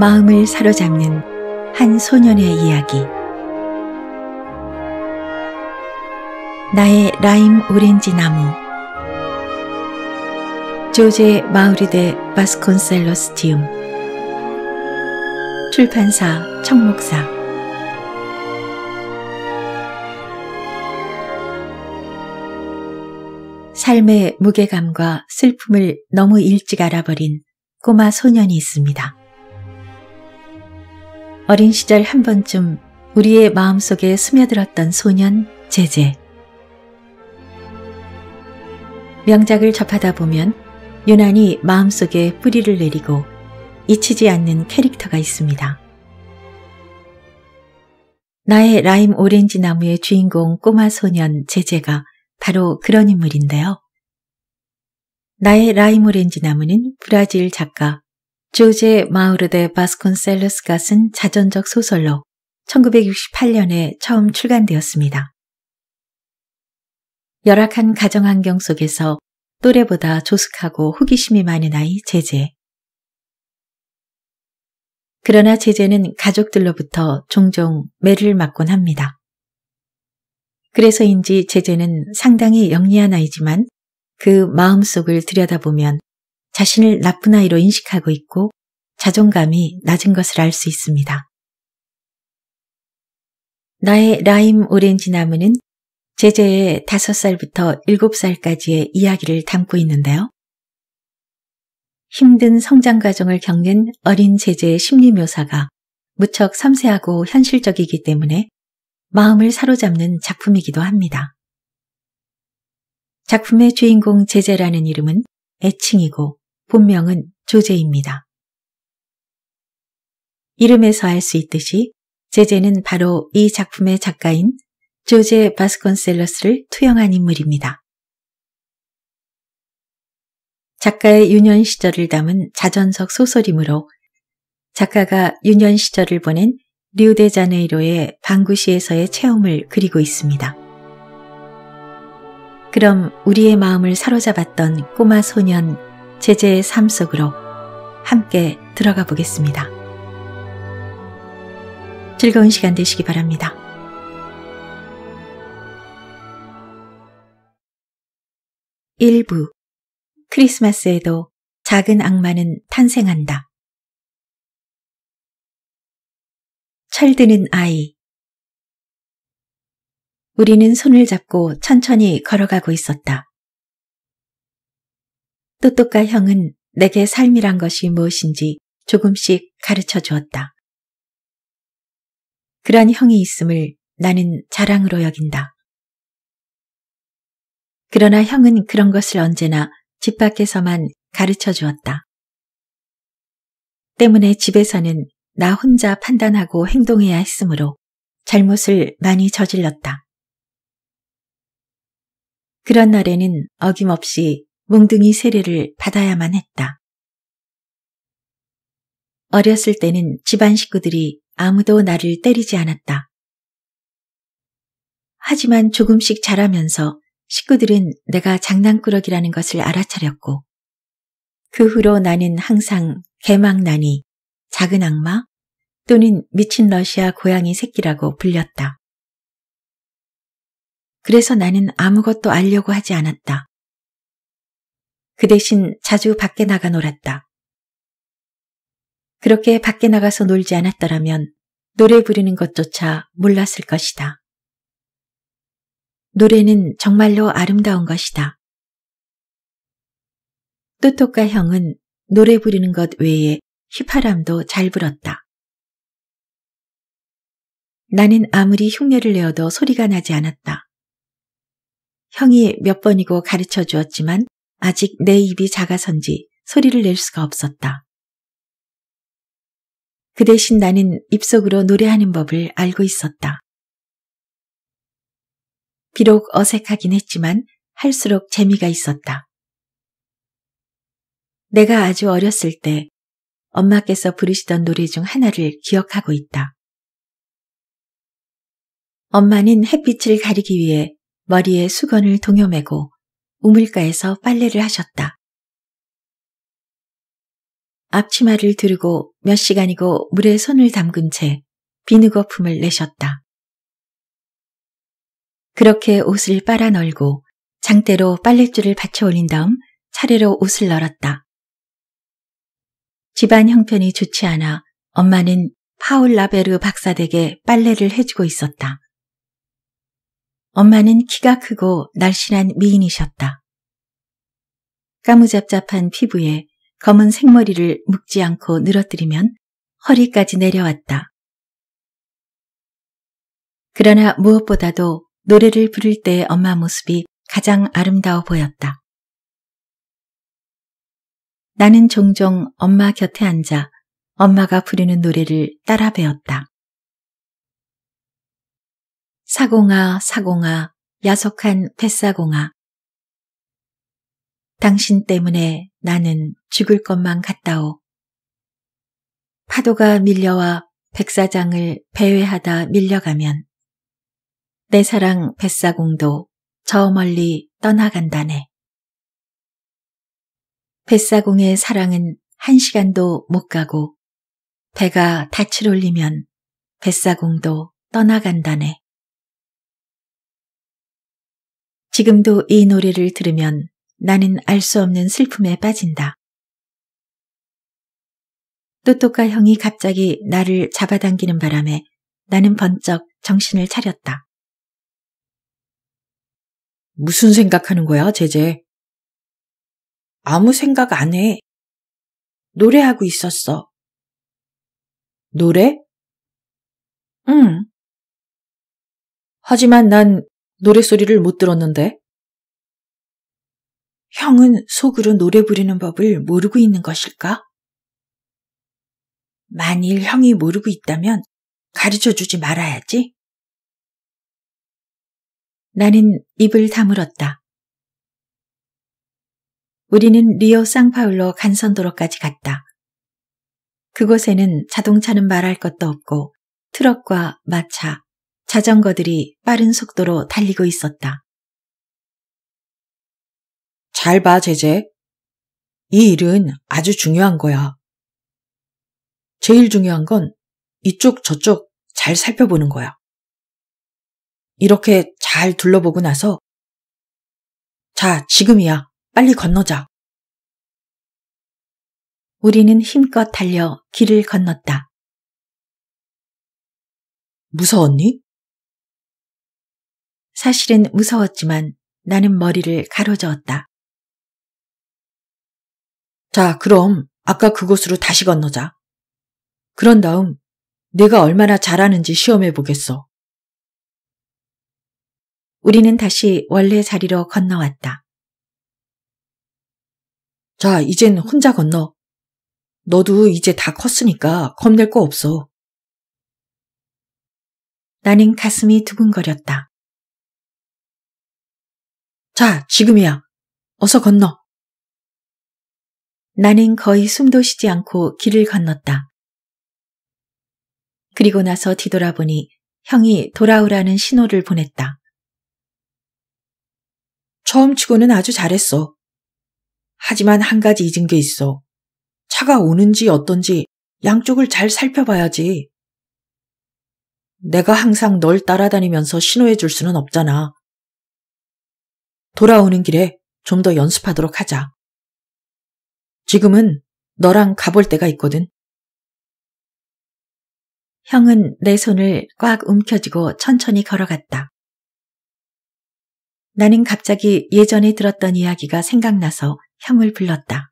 마음을 사로잡는 한 소년의 이야기. 나의 라임 오렌지 나무. 조제 마우리데 바스콘셀로스 티움 출판사 청목사. 삶의 무게감과 슬픔을 너무 일찍 알아버린 꼬마 소년이 있습니다. 어린 시절 한 번쯤 우리의 마음속에 스며들었던 소년 제제. 명작을 접하다 보면 유난히 마음속에 뿌리를 내리고 잊히지 않는 캐릭터가 있습니다. 나의 라임 오렌지 나무의 주인공 꼬마 소년 제제가 바로 그런 인물인데요. 나의 라임 오렌지 나무는 브라질 작가 조제 마우르데 바스콘셀러스가쓴 자전적 소설로 1968년에 처음 출간되었습니다. 열악한 가정 환경 속에서 또래보다 조숙하고 호기심이 많은 아이 제제. 그러나 제제는 가족들로부터 종종 매를 맞곤 합니다. 그래서인지 제제는 상당히 영리한 아이지만 그 마음속을 들여다보면 자신을 나쁜 아이로 인식하고 있고 자존감이 낮은 것을 알 수 있습니다. 나의 라임 오렌지 나무는 제제의 5살부터 7살까지의 이야기를 담고 있는데요. 힘든 성장 과정을 겪는 어린 제제의 심리 묘사가 무척 섬세하고 현실적이기 때문에 마음을 사로잡는 작품이기도 합니다. 작품의 주인공 제제라는 이름은 애칭이고 본명은 조제입니다. 이름에서 알 수 있듯이 제제는 바로 이 작품의 작가인 조제 바스콘셀러스를 투영한 인물입니다. 작가의 유년 시절을 담은 자전석 소설이므로 작가가 유년 시절을 보낸 리우데자네이로의 방구시에서의 체험을 그리고 있습니다. 그럼 우리의 마음을 사로잡았던 꼬마 소년 제재의 삶 속으로 함께 들어가 보겠습니다. 즐거운 시간 되시기 바랍니다. 일부 크리스마스에도 작은 악마는 탄생한다. 철드는 아이 우리는 손을 잡고 천천히 걸어가고 있었다. 또또까 형은 내게 삶이란 것이 무엇인지 조금씩 가르쳐 주었다. 그런 형이 있음을 나는 자랑으로 여긴다. 그러나 형은 그런 것을 언제나 집 밖에서만 가르쳐 주었다. 때문에 집에서는 나 혼자 판단하고 행동해야 했으므로 잘못을 많이 저질렀다. 그런 날에는 어김없이 몽둥이 세례를 받아야만 했다. 어렸을 때는 집안 식구들이 아무도 나를 때리지 않았다. 하지만 조금씩 자라면서 식구들은 내가 장난꾸러기라는 것을 알아차렸고, 그 후로 나는 항상 개망나니, 작은 악마 또는 미친 러시아 고양이 새끼라고 불렸다. 그래서 나는 아무것도 알려고 하지 않았다. 그 대신 자주 밖에 나가 놀았다. 그렇게 밖에 나가서 놀지 않았더라면 노래 부르는 것조차 몰랐을 것이다. 노래는 정말로 아름다운 것이다. 뚜똑과 형은 노래 부르는 것 외에 휘파람도 잘 불었다. 나는 아무리 흉내를 내어도 소리가 나지 않았다. 형이 몇 번이고 가르쳐 주었지만 아직 내 입이 작아선지 소리를 낼 수가 없었다. 그 대신 나는 입속으로 노래하는 법을 알고 있었다. 비록 어색하긴 했지만 할수록 재미가 있었다. 내가 아주 어렸을 때 엄마께서 부르시던 노래 중 하나를 기억하고 있다. 엄마는 햇빛을 가리기 위해 머리에 수건을 동여매고 우물가에서 빨래를 하셨다. 앞치마를 두르고 몇 시간이고 물에 손을 담근 채 비누거품을 내셨다. 그렇게 옷을 빨아 널고 장대로 빨랫줄을 받쳐 올린 다음 차례로 옷을 널었다. 집안 형편이 좋지 않아 엄마는 파울 라베르 박사댁에 빨래를 해주고 있었다. 엄마는 키가 크고 날씬한 미인이셨다. 까무잡잡한 피부에 검은 생머리를 묶지 않고 늘어뜨리면 허리까지 내려왔다. 그러나 무엇보다도 노래를 부를 때 엄마 모습이 가장 아름다워 보였다. 나는 종종 엄마 곁에 앉아 엄마가 부르는 노래를 따라 배웠다. 사공아, 사공아, 야속한 뱃사공아. 당신 때문에 나는 죽을 것만 같다오. 파도가 밀려와 백사장을 배회하다 밀려가면 내 사랑 뱃사공도 저 멀리 떠나간다네. 뱃사공의 사랑은 한 시간도 못 가고 배가 다칠 올리면 뱃사공도 떠나간다네. 지금도 이 노래를 들으면 나는 알 수 없는 슬픔에 빠진다. 또또까 형이 갑자기 나를 잡아당기는 바람에 나는 번쩍 정신을 차렸다. 무슨 생각하는 거야, 제제? 아무 생각 안 해. 노래하고 있었어. 노래? 응. 하지만 난 노래소리를 못 들었는데. 형은 속으로 노래 부리는 법을 모르고 있는 것일까? 만일 형이 모르고 있다면 가르쳐 주지 말아야지. 나는 입을 다물었다. 우리는 리오 쌍파울로 간선도로까지 갔다. 그곳에는 자동차는 말할 것도 없고 트럭과 마차, 자전거들이 빠른 속도로 달리고 있었다. 잘 봐, 제제. 이 일은 아주 중요한 거야. 제일 중요한 건 이쪽 저쪽 잘 살펴보는 거야. 이렇게 잘 둘러보고 나서 자, 지금이야. 빨리 건너자. 우리는 힘껏 달려 길을 건넜다. 무서웠니? 사실은 무서웠지만 나는 머리를 가로저었다. 자, 그럼 아까 그곳으로 다시 건너자. 그런 다음 내가 얼마나 잘하는지 시험해 보겠어. 우리는 다시 원래 자리로 건너왔다. 자, 이젠 혼자 건너. 너도 이제 다 컸으니까 겁낼 거 없어. 나는 가슴이 두근거렸다. 자, 지금이야. 어서 건너. 나는 거의 숨도 쉬지 않고 길을 건넜다. 그리고 나서 뒤돌아보니 형이 돌아오라는 신호를 보냈다. 처음 치고는 아주 잘했어. 하지만 한 가지 잊은 게 있어. 차가 오는지 어떤지 양쪽을 잘 살펴봐야지. 내가 항상 널 따라다니면서 신호해 줄 수는 없잖아. 돌아오는 길에 좀 더 연습하도록 하자. 지금은 너랑 가볼 때가 있거든. 형은 내 손을 꽉 움켜쥐고 천천히 걸어갔다. 나는 갑자기 예전에 들었던 이야기가 생각나서 형을 불렀다.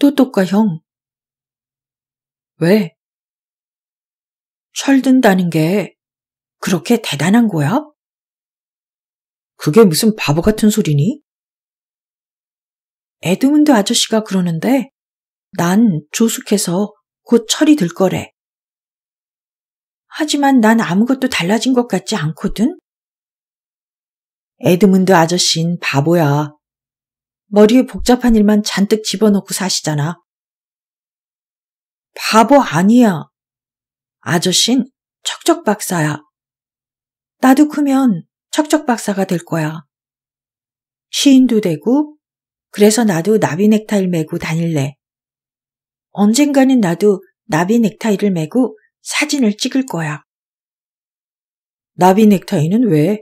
또똑과 형. 왜? 철든다는 게 그렇게 대단한 거야? 그게 무슨 바보 같은 소리니? 에드문드 아저씨가 그러는데 난 조숙해서 곧 철이 들 거래. 하지만 난 아무것도 달라진 것 같지 않거든? 에드문드 아저씨는 바보야. 머리에 복잡한 일만 잔뜩 집어넣고 사시잖아. 바보 아니야. 아저씨는 척척박사야. 나도 크면 척척박사가 될 거야. 시인도 되고, 그래서 나도 나비 넥타이를 메고 다닐래. 언젠가는 나도 나비 넥타이를 메고 사진을 찍을 거야. 나비 넥타이는 왜?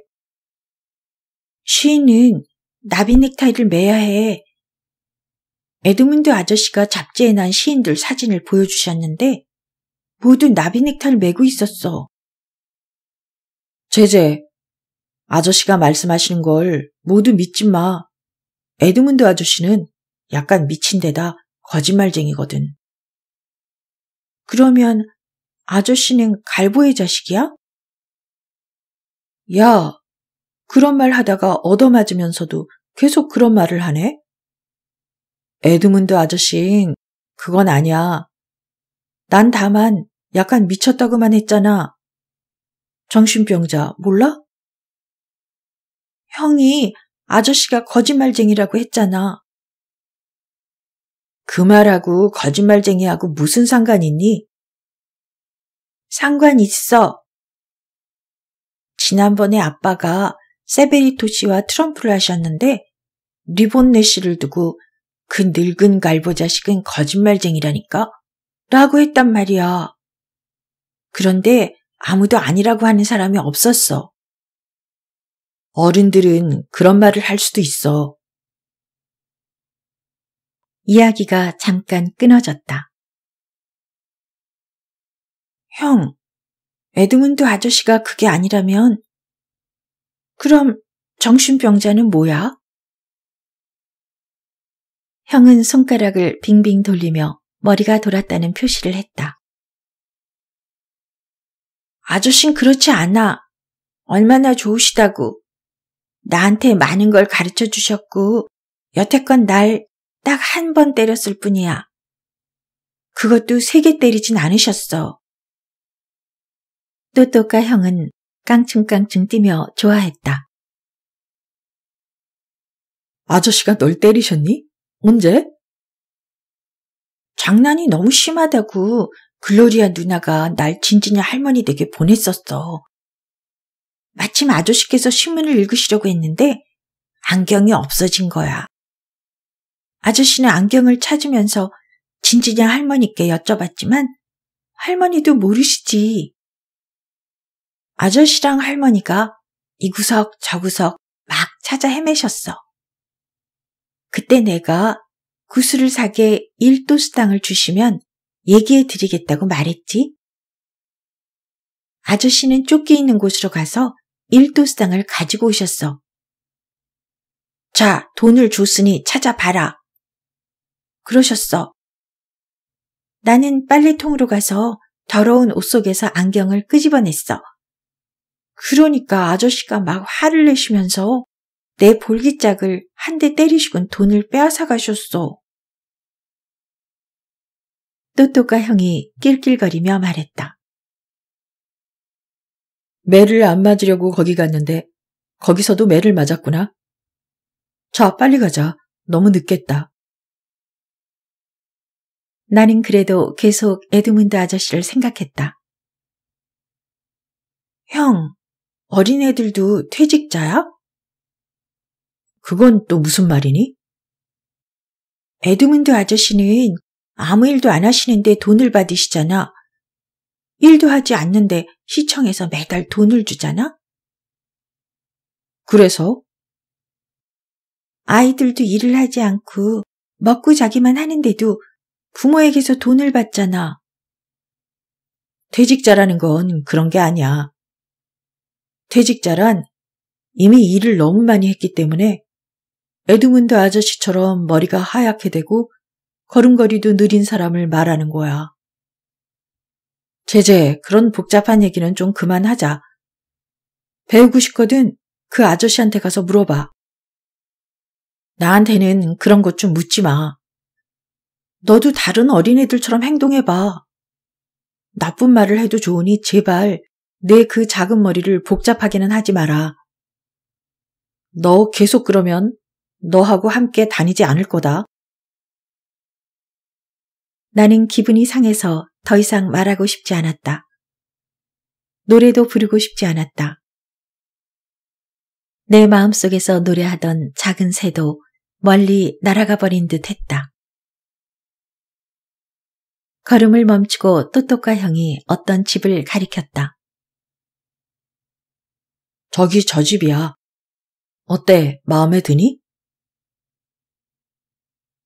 시인은 나비 넥타이를 메야 해. 에드문드 아저씨가 잡지에 난 시인들 사진을 보여주셨는데 모두 나비 넥타이를 메고 있었어. 제제, 아저씨가 말씀하시는 걸 모두 믿지 마. 에드문드 아저씨는 약간 미친 데다 거짓말쟁이거든. 그러면 아저씨는 갈보의 자식이야? 야, 그런 말 하다가 얻어맞으면서도 계속 그런 말을 하네? 에드문드 아저씨, 그건 아니야. 난 다만 약간 미쳤다고만 했잖아. 정신병자, 몰라? 형이 아저씨가 거짓말쟁이라고 했잖아. 그 말하고 거짓말쟁이하고 무슨 상관이니? 상관 있어. 지난번에 아빠가 세베리토 씨와 트럼프를 하셨는데 리본네 씨를 두고 그 늙은 갈보 자식은 거짓말쟁이라니까? 라고 했단 말이야. 그런데 아무도 아니라고 하는 사람이 없었어. 어른들은 그런 말을 할 수도 있어. 이야기가 잠깐 끊어졌다. 형, 에드문드 아저씨가 그게 아니라면, 그럼 정신병자는 뭐야? 형은 손가락을 빙빙 돌리며 머리가 돌았다는 표시를 했다. 아저씬 그렇지 않아. 얼마나 좋으시다고. 나한테 많은 걸 가르쳐 주셨고 여태껏 날 딱 한 번 때렸을 뿐이야. 그것도 세 개 때리진 않으셨어. 또또까 형은 깡충깡충 뛰며 좋아했다. 아저씨가 널 때리셨니? 언제? 장난이 너무 심하다고 글로리아 누나가 날 진진이 할머니 댁에 보냈었어. 마침 아저씨께서 신문을 읽으시려고 했는데 안경이 없어진 거야. 아저씨는 안경을 찾으면서 진지냐 할머니께 여쭤봤지만 할머니도 모르시지. 아저씨랑 할머니가 이 구석 저 구석 막 찾아 헤매셨어. 그때 내가 구슬을 사게 일도 수당을 주시면 얘기해 드리겠다고 말했지. 아저씨는 쫓기있는 곳으로 가서 일도상을 가지고 오셨어. 자, 돈을 줬으니 찾아봐라. 그러셨어. 나는 빨래통으로 가서 더러운 옷 속에서 안경을 끄집어냈어. 그러니까 아저씨가 막 화를 내시면서 내 볼기짝을 한 대 때리시곤 돈을 빼앗아 가셨어. 또또가 형이 낄낄거리며 말했다. 매를 안 맞으려고 거기 갔는데 거기서도 매를 맞았구나. 자, 빨리 가자. 너무 늦겠다. 나는 그래도 계속 에드문드 아저씨를 생각했다. 형, 어린애들도 퇴직자야? 그건 또 무슨 말이니? 에드문드 아저씨는 아무 일도 안 하시는데 돈을 받으시잖아. 일도 하지 않는데 시청에서 매달 돈을 주잖아? 그래서? 아이들도 일을 하지 않고 먹고 자기만 하는데도 부모에게서 돈을 받잖아. 퇴직자라는 건 그런 게 아니야. 퇴직자란 이미 일을 너무 많이 했기 때문에 에드문드 아저씨처럼 머리가 하얗게 되고 걸음걸이도 느린 사람을 말하는 거야. 제제, 그런 복잡한 얘기는 좀 그만하자. 배우고 싶거든 그 아저씨한테 가서 물어봐. 나한테는 그런 것 좀 묻지 마. 너도 다른 어린애들처럼 행동해봐. 나쁜 말을 해도 좋으니 제발 내 그 작은 머리를 복잡하게는 하지 마라. 너 계속 그러면 너하고 함께 다니지 않을 거다. 나는 기분이 상해서 더 이상 말하고 싶지 않았다. 노래도 부르고 싶지 않았다. 내 마음속에서 노래하던 작은 새도 멀리 날아가 버린 듯 했다. 걸음을 멈추고 또또과 형이 어떤 집을 가리켰다. 저기 저 집이야. 어때? 마음에 드니?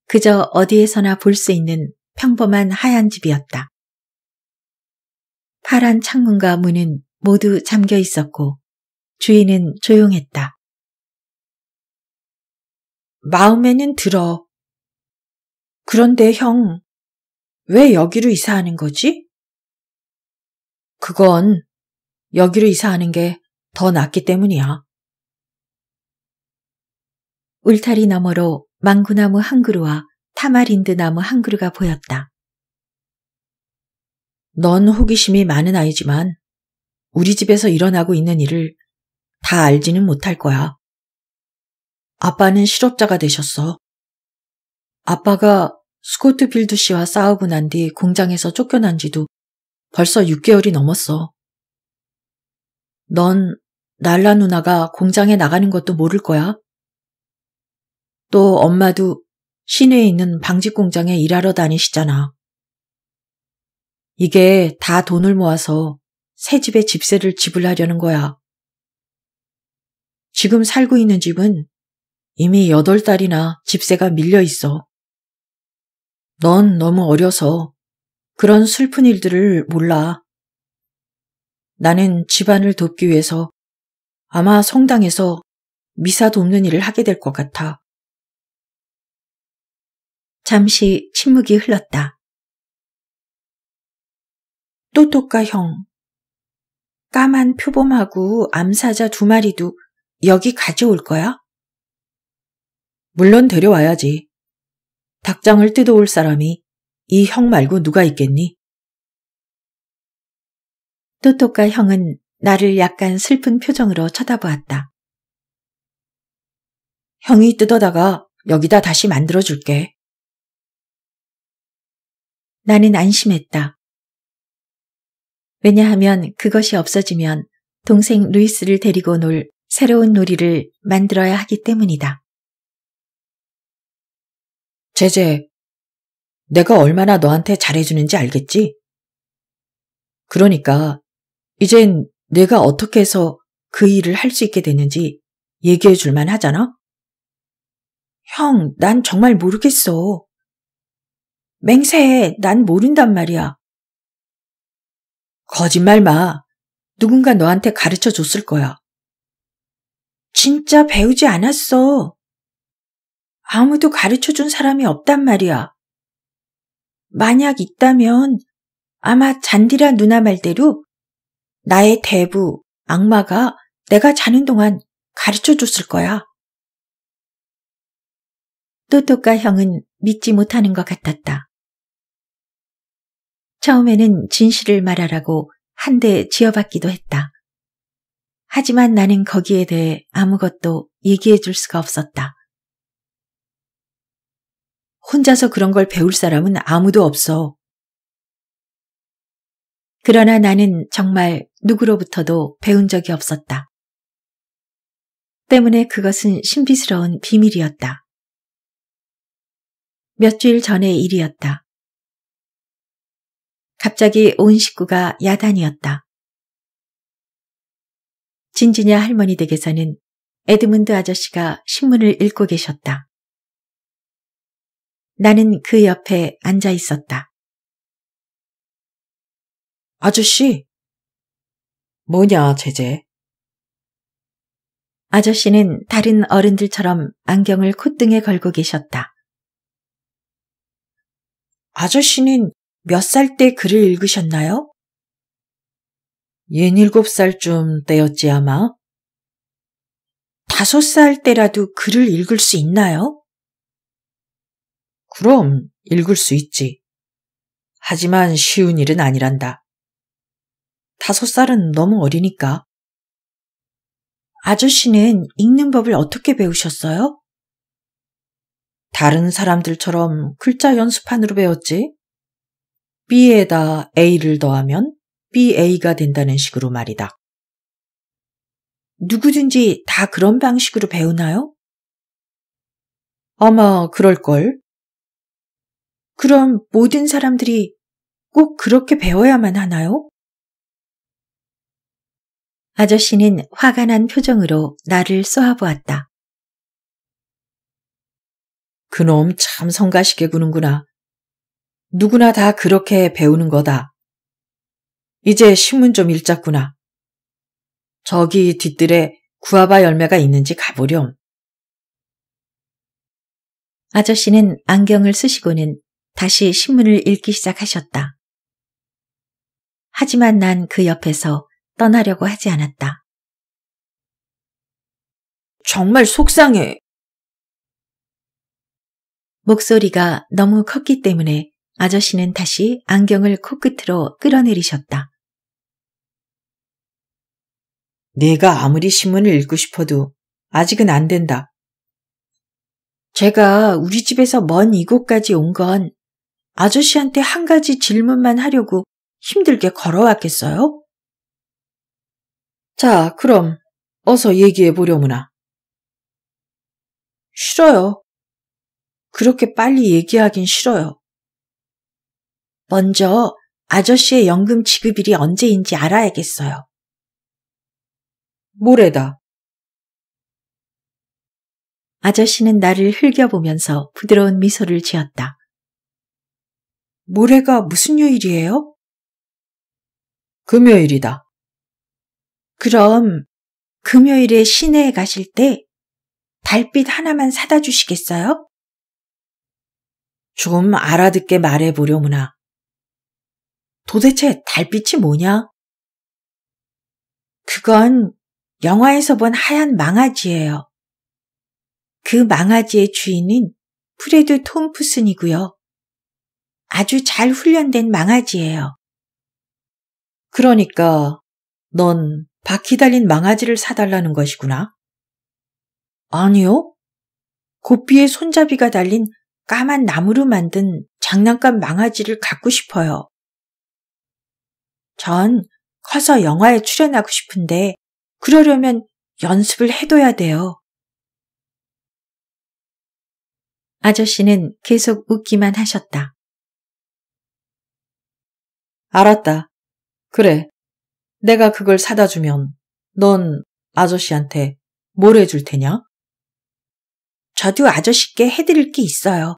그저 어디에서나 볼 수 있는 평범한 하얀 집이었다. 파란 창문과 문은 모두 잠겨 있었고 주인은 조용했다. 마음에는 들어. 그런데 형, 왜 여기로 이사하는 거지? 그건 여기로 이사하는 게 더 낫기 때문이야. 울타리 너머로 망구나무 한 그루와 타마린드 나무 한 그루가 보였다. 넌 호기심이 많은 아이지만 우리 집에서 일어나고 있는 일을 다 알지는 못할 거야. 아빠는 실업자가 되셨어. 아빠가 스코트 필드 씨와 싸우고 난 뒤 공장에서 쫓겨난 지도 벌써 6개월이 넘었어. 넌 날라 누나가 공장에 나가는 것도 모를 거야. 또 엄마도 시내에 있는 방직 공장에 일하러 다니시잖아. 이게 다 돈을 모아서 새 집의 집세를 지불하려는 거야. 지금 살고 있는 집은 이미 8달이나 집세가 밀려 있어. 넌 너무 어려서 그런 슬픈 일들을 몰라. 나는 집안을 돕기 위해서 아마 성당에서 미사 돕는 일을 하게 될 것 같아. 잠시 침묵이 흘렀다. 또토까 형. 까만 표범하고 암사자 두 마리도 여기 가져올 거야? 물론 데려와야지. 닭장을 뜯어올 사람이 이 형 말고 누가 있겠니? 또토까 형은 나를 약간 슬픈 표정으로 쳐다보았다. 형이 뜯어다가 여기다 다시 만들어줄게. 나는 안심했다. 왜냐하면 그것이 없어지면 동생 루이스를 데리고 놀 새로운 놀이를 만들어야 하기 때문이다. 제제, 내가 얼마나 너한테 잘해주는지 알겠지? 그러니까 이젠 내가 어떻게 해서 그 일을 할 수 있게 됐는지 얘기해 줄만 하잖아? 형, 난 정말 모르겠어. 맹세해, 난 모른단 말이야. 거짓말 마. 누군가 너한테 가르쳐 줬을 거야. 진짜 배우지 않았어. 아무도 가르쳐 준 사람이 없단 말이야. 만약 있다면 아마 잔디라 누나 말대로 나의 대부, 악마가 내가 자는 동안 가르쳐 줬을 거야. 또또가 형은 믿지 못하는 것 같았다. 처음에는 진실을 말하라고 한 대 지어받기도 했다. 하지만 나는 거기에 대해 아무것도 얘기해 줄 수가 없었다. 혼자서 그런 걸 배울 사람은 아무도 없어. 그러나 나는 정말 누구로부터도 배운 적이 없었다. 때문에 그것은 신비스러운 비밀이었다. 몇 주일 전의 일이었다. 갑자기 온 식구가 야단이었다. 진지냐 할머니 댁에서는 에드문드 아저씨가 신문을 읽고 계셨다. 나는 그 옆에 앉아 있었다. 아저씨! 뭐냐, 제재 아저씨는 다른 어른들처럼 안경을 콧등에 걸고 계셨다. 아저씨는 몇살때 글을 읽으셨나요? 47살쯤 때였지 아마. 5살 때라도 글을 읽을 수 있나요? 그럼 읽을 수 있지. 하지만 쉬운 일은 아니란다. 다섯 살은 너무 어리니까. 아저씨는 읽는 법을 어떻게 배우셨어요? 다른 사람들처럼 글자 연습판으로 배웠지. B에다 A를 더하면 BA가 된다는 식으로 말이다. 누구든지 다 그런 방식으로 배우나요? 아마 그럴걸. 그럼 모든 사람들이 꼭 그렇게 배워야만 하나요? 아저씨는 화가 난 표정으로 나를 쏘아보았다. 그놈 참 성가시게 구는구나. 누구나 다 그렇게 배우는 거다. 이제 신문 좀 읽자꾸나. 저기 뒤뜰에 구아바 열매가 있는지 가보렴. 아저씨는 안경을 쓰시고는 다시 신문을 읽기 시작하셨다. 하지만 난 그 옆에서 떠나려고 하지 않았다. 정말 속상해. 목소리가 너무 컸기 때문에 아저씨는 다시 안경을 코끝으로 끌어내리셨다. 내가 아무리 신문을 읽고 싶어도 아직은 안 된다. 제가 우리 집에서 먼 이곳까지 온 건 아저씨한테 한 가지 질문만 하려고 힘들게 걸어왔겠어요? 자, 그럼 어서 얘기해 보려무나. 싫어요. 그렇게 빨리 얘기하긴 싫어요. 먼저 아저씨의 연금 지급일이 언제인지 알아야겠어요. 모레다. 아저씨는 나를 흘겨보면서 부드러운 미소를 지었다. 모레가 무슨 요일이에요? 금요일이다. 그럼 금요일에 시내에 가실 때 달빛 하나만 사다 주시겠어요? 좀 알아듣게 말해보려무나. 도대체 달빛이 뭐냐? 그건 영화에서 본 하얀 망아지예요. 그 망아지의 주인은 프레드 톰프슨이고요. 아주 잘 훈련된 망아지예요. 그러니까 넌 바퀴 달린 망아지를 사달라는 것이구나. 아니요. 고삐의 손잡이가 달린 까만 나무로 만든 장난감 망아지를 갖고 싶어요. 전 커서 영화에 출연하고 싶은데 그러려면 연습을 해둬야 돼요. 아저씨는 계속 웃기만 하셨다. 알았다. 그래. 내가 그걸 사다 주면 넌 아저씨한테 뭘 해줄 테냐? 저도 아저씨께 해드릴 게 있어요.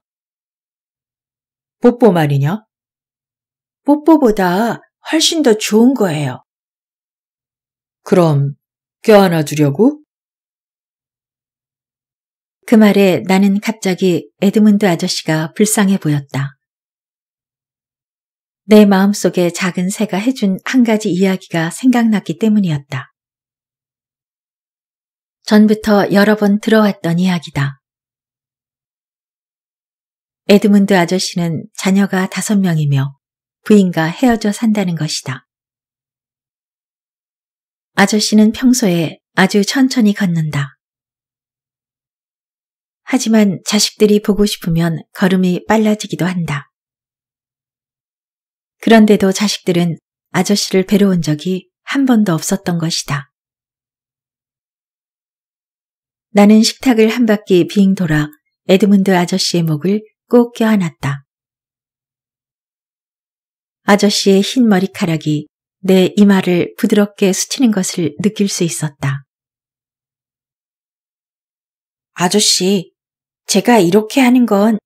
뽀뽀 말이냐? 뽀뽀보다 훨씬 더 좋은 거예요. 그럼 껴안아 주려고? 그 말에 나는 갑자기 에드문드 아저씨가 불쌍해 보였다. 내 마음속에 작은 새가 해준 한 가지 이야기가 생각났기 때문이었다. 전부터 여러 번 들어왔던 이야기다. 에드문드 아저씨는 자녀가 다섯 명이며 부인과 헤어져 산다는 것이다. 아저씨는 평소에 아주 천천히 걷는다. 하지만 자식들이 보고 싶으면 걸음이 빨라지기도 한다. 그런데도 자식들은 아저씨를 뵈러 온 적이 한 번도 없었던 것이다. 나는 식탁을 한 바퀴 빙 돌아 에드문드 아저씨의 목을 꼭 껴안았다. 아저씨의 흰 머리카락이 내 이마를 부드럽게 스치는 것을 느낄 수 있었다. 아저씨, 제가 이렇게 하는 건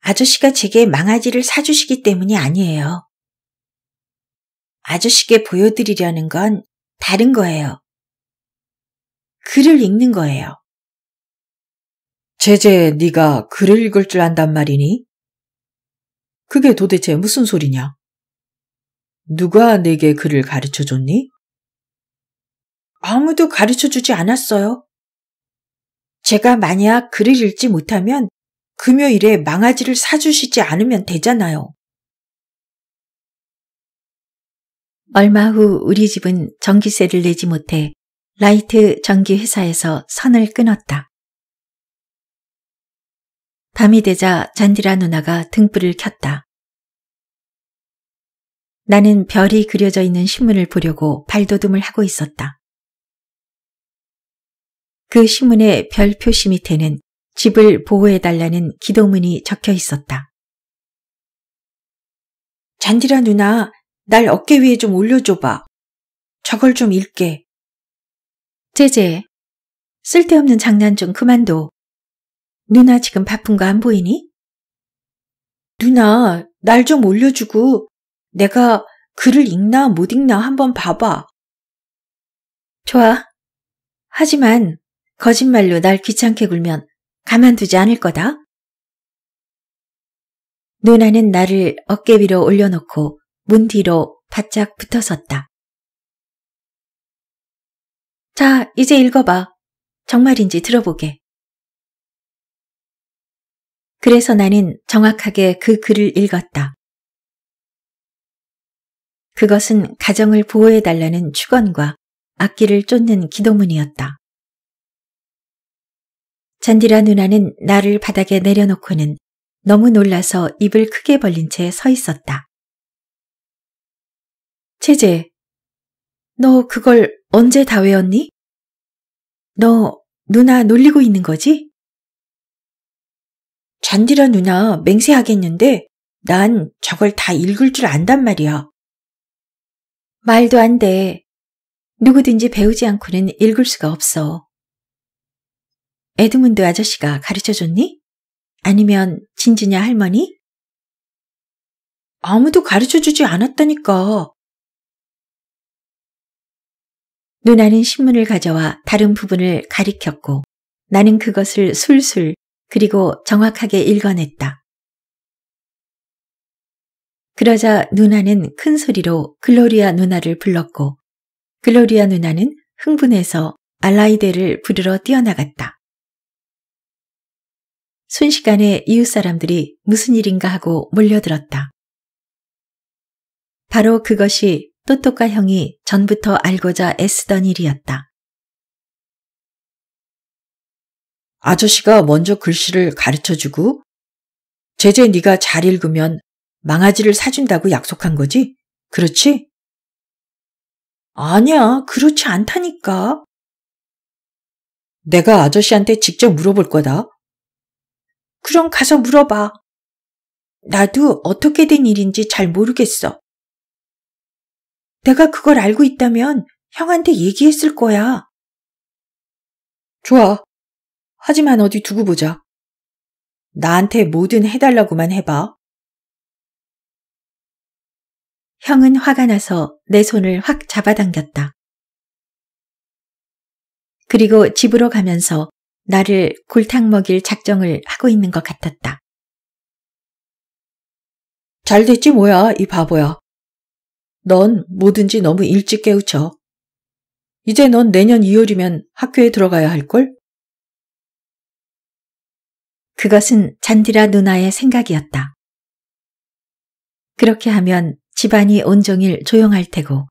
아저씨가 제게 망아지를 사주시기 때문이 아니에요. 아저씨께 보여드리려는 건 다른 거예요. 글을 읽는 거예요. 제제 네가 글을 읽을 줄 안단 말이니? 그게 도대체 무슨 소리냐? 누가 내게 글을 가르쳐 줬니? 아무도 가르쳐 주지 않았어요. 제가 만약 글을 읽지 못하면 금요일에 망아지를 사주시지 않으면 되잖아요. 얼마 후 우리 집은 전기세를 내지 못해 라이트 전기회사에서 선을 끊었다. 밤이 되자 잔디라 누나가 등불을 켰다. 나는 별이 그려져 있는 신문을 보려고 발돋움을 하고 있었다. 그 신문의 별 표시 밑에는 집을 보호해달라는 기도문이 적혀 있었다. 잔디라 누나, 날 어깨 위에 좀 올려줘봐. 저걸 좀 읽게. 제제, 쓸데없는 장난 좀 그만둬. 누나 지금 바쁜 거 안 보이니? 누나, 날 좀 올려주고 내가 글을 읽나 못 읽나 한번 봐봐. 좋아. 하지만 거짓말로 날 귀찮게 굴면 가만두지 않을 거다. 누나는 나를 어깨 위로 올려놓고 문 뒤로 바짝 붙어 섰다. 자, 이제 읽어봐. 정말인지 들어보게. 그래서 나는 정확하게 그 글을 읽었다. 그것은 가정을 보호해달라는 축원과 악기를 쫓는 기도문이었다. 잔디라 누나는 나를 바닥에 내려놓고는 너무 놀라서 입을 크게 벌린 채 서 있었다. 채재, 너 그걸 언제 다 외웠니? 너 누나 놀리고 있는 거지? 잔디라 누나 맹세하겠는데 난 저걸 다 읽을 줄 안단 말이야. 말도 안 돼. 누구든지 배우지 않고는 읽을 수가 없어. 에드문드 아저씨가 가르쳐 줬니? 아니면 진지냐 할머니? 아무도 가르쳐 주지 않았다니까. 누나는 신문을 가져와 다른 부분을 가리켰고 나는 그것을 술술 그리고 정확하게 읽어냈다. 그러자 누나는 큰 소리로 글로리아 누나를 불렀고 글로리아 누나는 흥분해서 알라이데를 부르러 뛰어나갔다. 순식간에 이웃 사람들이 무슨 일인가 하고 몰려들었다. 바로 그것이 또또까 형이 전부터 알고자 애쓰던 일이었다. 아저씨가 먼저 글씨를 가르쳐주고 제제 네가 잘 읽으면 망아지를 사준다고 약속한 거지? 그렇지? 아니야, 그렇지 않다니까. 내가 아저씨한테 직접 물어볼 거다. 그럼 가서 물어봐. 나도 어떻게 된 일인지 잘 모르겠어. 내가 그걸 알고 있다면 형한테 얘기했을 거야. 좋아. 하지만 어디 두고 보자. 나한테 뭐든 해달라고만 해봐. 형은 화가 나서 내 손을 확 잡아당겼다. 그리고 집으로 가면서 나를 굴탕 먹일 작정을 하고 있는 것 같았다. 잘 됐지 뭐야, 이 바보야. 넌 뭐든지 너무 일찍 깨우쳐. 이제 넌 내년 2월이면 학교에 들어가야 할걸? 그것은 잔디라 누나의 생각이었다. 그렇게 하면 집안이 온종일 조용할 테고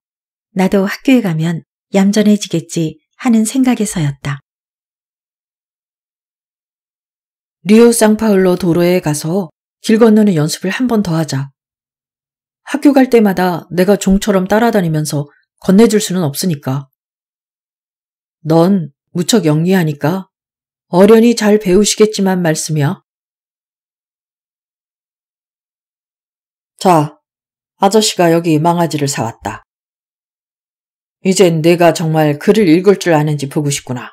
나도 학교에 가면 얌전해지겠지 하는 생각에서였다. 리오 쌍파울로 도로에 가서 길 건너는 연습을 한 번 더 하자. 학교 갈 때마다 내가 종처럼 따라다니면서 건네줄 수는 없으니까. 넌 무척 영리하니까 어련히 잘 배우시겠지만 말씀이야. 자, 아저씨가 여기 망아지를 사왔다. 이젠 내가 정말 글을 읽을 줄 아는지 보고 싶구나.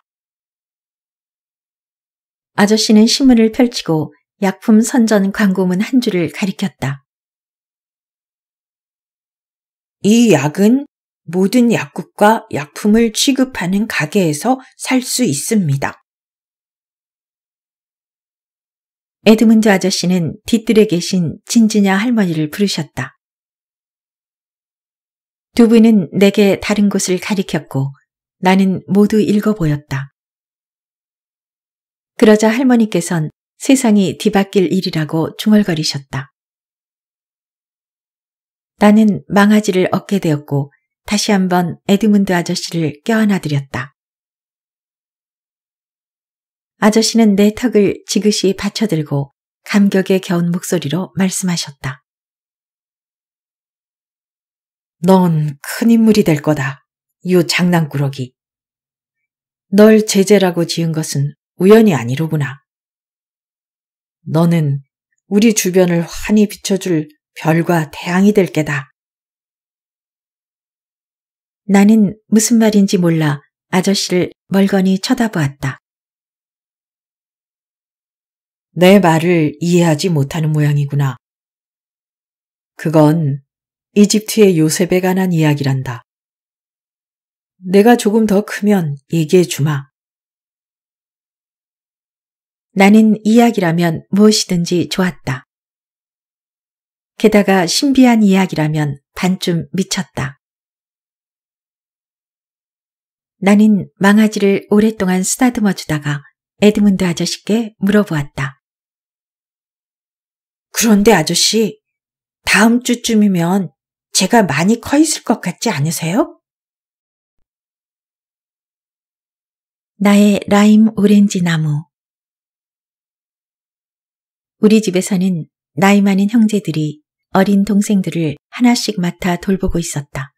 아저씨는 신문을 펼치고 약품 선전 광고문 한 줄을 가리켰다. 이 약은 모든 약국과 약품을 취급하는 가게에서 살 수 있습니다. 에드문드 아저씨는 뒤뜰에 계신 진지냐 할머니를 부르셨다. 두 분은 내게 다른 곳을 가리켰고 나는 모두 읽어 보였다. 그러자 할머니께선 세상이 뒤바뀔 일이라고 중얼거리셨다. 나는 망아지를 얻게 되었고 다시 한번 에드문드 아저씨를 껴안아드렸다. 아저씨는 내 턱을 지그시 받쳐들고 감격에 겨운 목소리로 말씀하셨다. 넌큰 인물이 될 거다. 요 장난꾸러기. 널 제재라고 지은 것은 우연이 아니로구나. 너는 우리 주변을 환히 비춰줄 별과 태양이 될 게다. 나는 무슨 말인지 몰라 아저씨를 멀거니 쳐다보았다. 내 말을 이해하지 못하는 모양이구나. 그건 이집트의 요셉에 관한 이야기란다. 내가 조금 더 크면 얘기해 주마. 나는 이야기라면 무엇이든지 좋았다. 게다가 신비한 이야기라면 반쯤 미쳤다. 나는 망아지를 오랫동안 쓰다듬어 주다가 에드문드 아저씨께 물어보았다. 그런데 아저씨, 다음 주쯤이면 제가 많이 커 있을 것 같지 않으세요? 나의 라임 오렌지 나무 우리 집에서는 나이 많은 형제들이 어린 동생들을 하나씩 맡아 돌보고 있었다.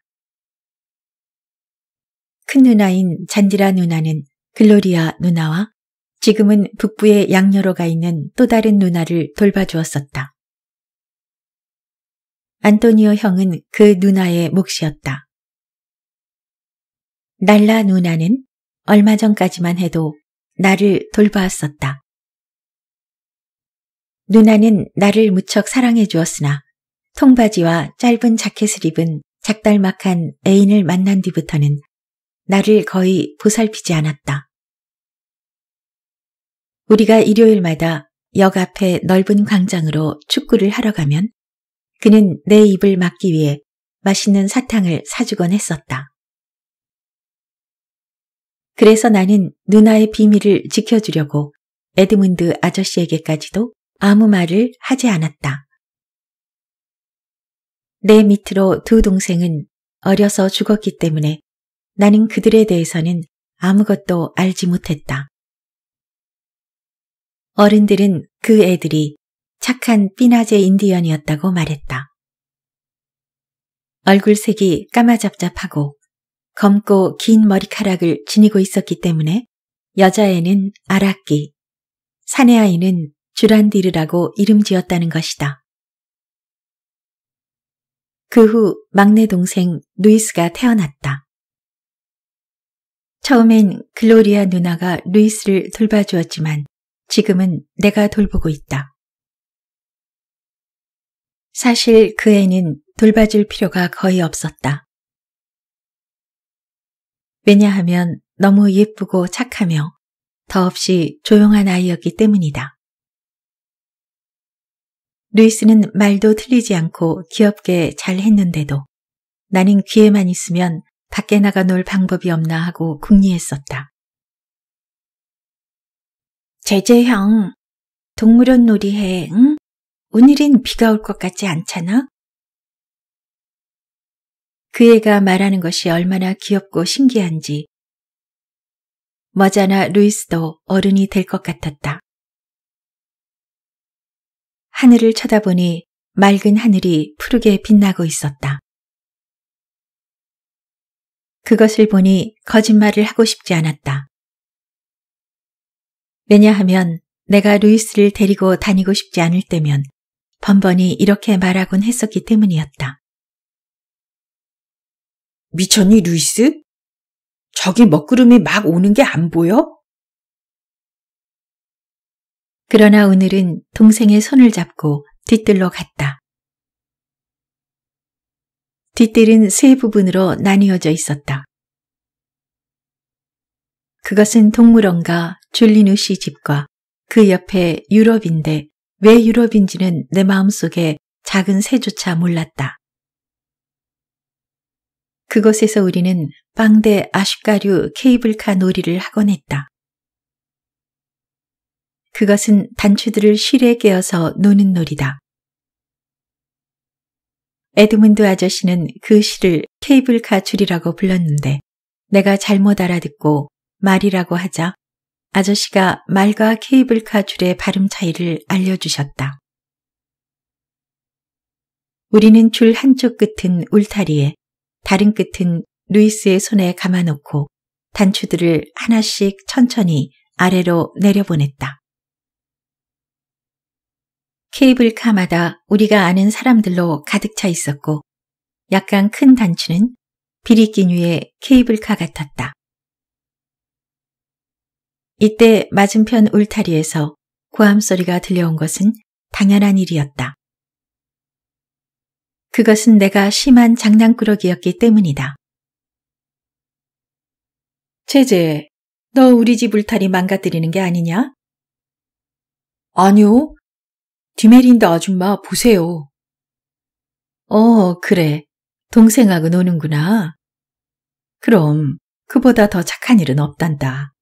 큰 누나인 잔디라 누나는 글로리아 누나와 지금은 북부의 양녀로 가 있는 또 다른 누나를 돌봐주었었다. 안토니오 형은 그 누나의 몫이었다. 날라 누나는 얼마 전까지만 해도 나를 돌보았었다 누나는 나를 무척 사랑해 주었으나 통바지와 짧은 자켓을 입은 작달막한 애인을 만난 뒤부터는 나를 거의 보살피지 않았다. 우리가 일요일마다 역 앞에 넓은 광장으로 축구를 하러 가면 그는 내 입을 막기 위해 맛있는 사탕을 사주곤 했었다. 그래서 나는 누나의 비밀을 지켜주려고 에드문드 아저씨에게까지도 아무 말을 하지 않았다. 내 밑으로 두 동생은 어려서 죽었기 때문에 나는 그들에 대해서는 아무것도 알지 못했다. 어른들은 그 애들이 착한 삐나제 인디언이었다고 말했다. 얼굴색이 까마잡잡하고 검고 긴 머리카락을 지니고 있었기 때문에 여자애는 아라끼, 사내아이는 주란디르라고 이름 지었다는 것이다. 그 후 막내 동생 루이스가 태어났다. 처음엔 글로리아 누나가 루이스를 돌봐주었지만 지금은 내가 돌보고 있다. 사실 그 애는 돌봐줄 필요가 거의 없었다. 왜냐하면 너무 예쁘고 착하며 더없이 조용한 아이였기 때문이다. 루이스는 말도 틀리지 않고 귀엽게 잘 했는데도 나는 귀에만 있으면 밖에 나가 놀 방법이 없나 하고 궁리했었다. 제재형, 동물원 놀이해, 응? 오늘은 비가 올 것 같지 않잖아? 그 애가 말하는 것이 얼마나 귀엽고 신기한지. 머자나 루이스도 어른이 될 것 같았다. 하늘을 쳐다보니 맑은 하늘이 푸르게 빛나고 있었다. 그것을 보니 거짓말을 하고 싶지 않았다. 왜냐하면 내가 루이스를 데리고 다니고 싶지 않을 때면 번번이 이렇게 말하곤 했었기 때문이었다. 미쳤니, 루이스? 저기 먹구름이 막 오는 게 안 보여? 그러나 오늘은 동생의 손을 잡고 뒤뜰로 갔다. 뒤뜰은 세 부분으로 나뉘어져 있었다. 그것은 동물원과 줄리누 씨 집과 그 옆에 유럽인데 왜 유럽인지는 내 마음속에 작은 새조차 몰랐다. 그곳에서 우리는 빵대 아슈가류 케이블카 놀이를 하곤 했다. 그것은 단추들을 실에 깨어서 노는 놀이다. 에드문드 아저씨는 그 실을 케이블카 줄이라고 불렀는데 내가 잘못 알아듣고 말이라고 하자 아저씨가 말과 케이블카 줄의 발음 차이를 알려주셨다. 우리는 줄 한쪽 끝은 울타리에, 다른 끝은 루이스의 손에 감아놓고 단추들을 하나씩 천천히 아래로 내려보냈다. 케이블카마다 우리가 아는 사람들로 가득 차 있었고 약간 큰 단추는 비리낀 위에 케이블카 같았다. 이때 맞은편 울타리에서 고함 소리가 들려온 것은 당연한 일이었다. 그것은 내가 심한 장난꾸러기였기 때문이다. 제제, 너 우리 집 울타리 망가뜨리는 게 아니냐? 아니요. 디메린다 아줌마 보세요. 어, 그래. 동생하고 노는구나. 그럼 그보다 더 착한 일은 없단다.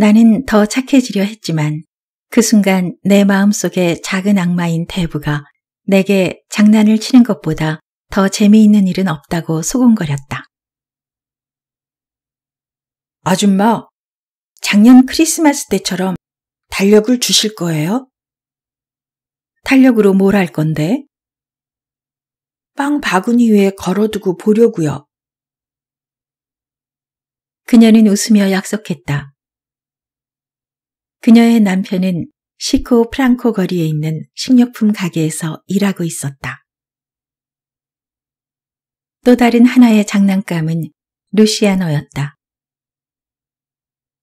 나는 더 착해지려 했지만 그 순간 내마음속에 작은 악마인 대부가 내게 장난을 치는 것보다 더 재미있는 일은 없다고 소곤거렸다. 아줌마, 작년 크리스마스 때처럼 달력을 주실 거예요? 달력으로 뭘 할 건데? 빵 바구니 위에 걸어두고 보려고요. 그녀는 웃으며 약속했다. 그녀의 남편은 시코 프랑코 거리에 있는 식료품 가게에서 일하고 있었다. 또 다른 하나의 장난감은 루시아노였다.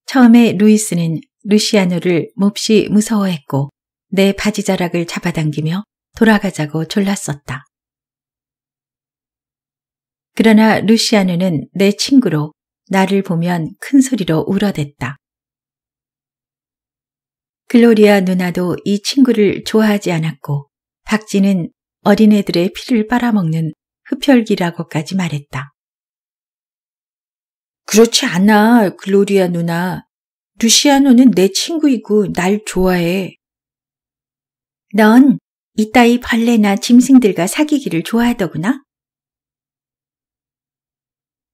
처음에 루이스는 루시아노를 몹시 무서워했고 내 바지 자락을 잡아당기며 돌아가자고 졸랐었다. 그러나 루시아노는 내 친구로 나를 보면 큰 소리로 울어댔다. 글로리아 누나도 이 친구를 좋아하지 않았고 박지는 어린애들의 피를 빨아먹는 흡혈귀라고까지 말했다. 그렇지 않아, 글로리아 누나. 루시아노는 내 친구이고 날 좋아해. 넌 이따위 벌레나 짐승들과 사귀기를 좋아하더구나.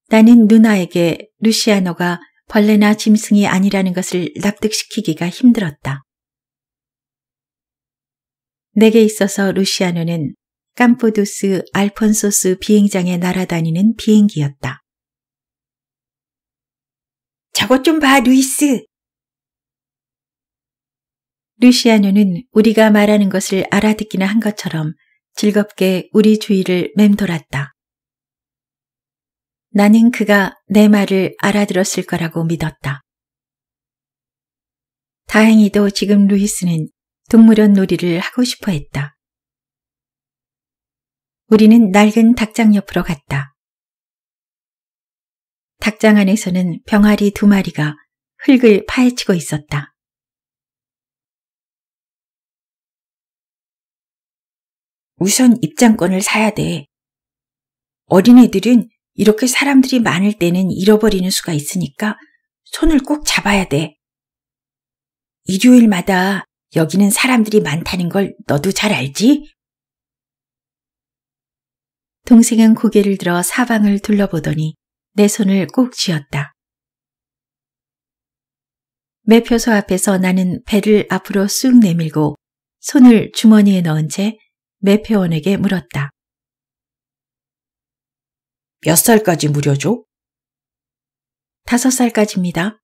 나는 누나에게 루시아노가 벌레나 짐승이 아니라는 것을 납득시키기가 힘들었다. 내게 있어서 루시아노는 캄포두스 알폰소스 비행장에 날아다니는 비행기였다. 저것 좀 봐, 루이스! 루시아노는 우리가 말하는 것을 알아듣기나 한 것처럼 즐겁게 우리 주위를 맴돌았다. 나는 그가 내 말을 알아들었을 거라고 믿었다. 다행히도 지금 루이스는 동물원 놀이를 하고 싶어 했다. 우리는 낡은 닭장 옆으로 갔다. 닭장 안에서는 병아리 두 마리가 흙을 파헤치고 있었다. 우선 입장권을 사야 돼. 어린애들은 이렇게 사람들이 많을 때는 잃어버리는 수가 있으니까 손을 꼭 잡아야 돼. 일요일마다 여기는 사람들이 많다는 걸 너도 잘 알지? 동생은 고개를 들어 사방을 둘러보더니 내 손을 꼭 쥐었다. 매표소 앞에서 나는 배를 앞으로 쑥 내밀고 손을 주머니에 넣은 채 매표원에게 물었다. 몇 살까지 무려죠? 다섯 살까지입니다.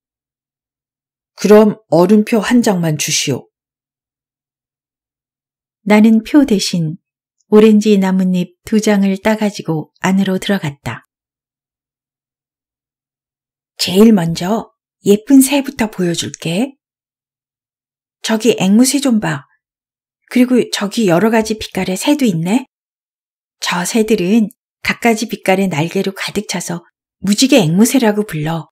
그럼 어른표 한 장만 주시오. 나는 표 대신 오렌지 나뭇잎 두 장을 따가지고 안으로 들어갔다. 제일 먼저 예쁜 새부터 보여줄게. 저기 앵무새 좀 봐. 그리고 저기 여러 가지 빛깔의 새도 있네. 저 새들은 갖가지 빛깔의 날개로 가득 차서 무지개 앵무새라고 불러.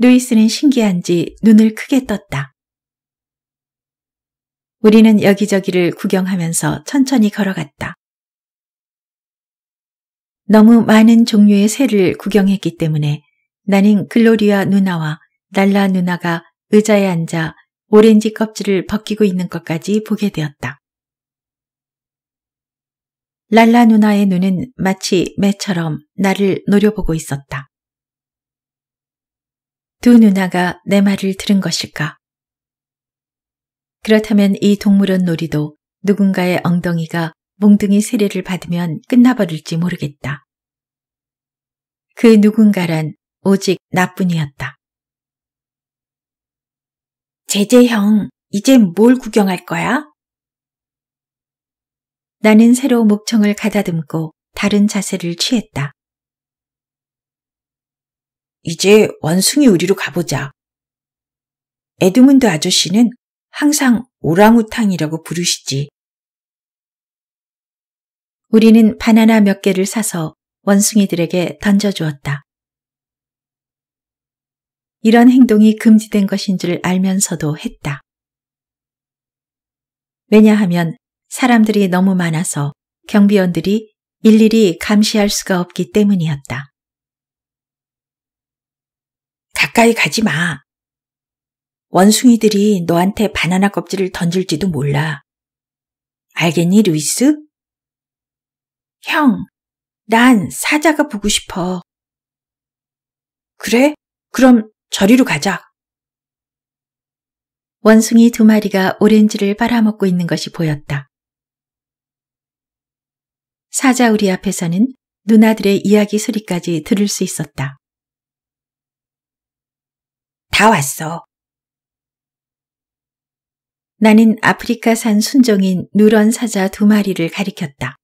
루이스는 신기한지 눈을 크게 떴다. 우리는 여기저기를 구경하면서 천천히 걸어갔다. 너무 많은 종류의 새를 구경했기 때문에 나는 글로리아 누나와 날라 누나가 의자에 앉아 오렌지 껍질을 벗기고 있는 것까지 보게 되었다. 랄라 누나의 눈은 마치 매처럼 나를 노려보고 있었다. 두 누나가 내 말을 들은 것일까? 그렇다면 이 동물원 놀이도 누군가의 엉덩이가 몽둥이 세례를 받으면 끝나버릴지 모르겠다. 그 누군가란 오직 나뿐이었다. 제재형, 이제 뭘 구경할 거야? 나는 새로 목청을 가다듬고 다른 자세를 취했다. 이제 원숭이 우리로 가보자. 에드문드 아저씨는 항상 오랑우탕이라고 부르시지. 우리는 바나나 몇 개를 사서 원숭이들에게 던져주었다. 이런 행동이 금지된 것인 줄 알면서도 했다. 왜냐하면 사람들이 너무 많아서 경비원들이 일일이 감시할 수가 없기 때문이었다. 가까이 가지 마. 원숭이들이 너한테 바나나 껍질을 던질지도 몰라. 알겠니, 루이스? 형, 난 사자가 보고 싶어. 그래? 그럼 저리로 가자. 원숭이 두 마리가 오렌지를 빨아먹고 있는 것이 보였다. 사자우리 앞에서는 누나들의 이야기 소리까지 들을 수 있었다. 다 왔어. 나는 아프리카산 순종인 누런 사자 두 마리를 가리켰다.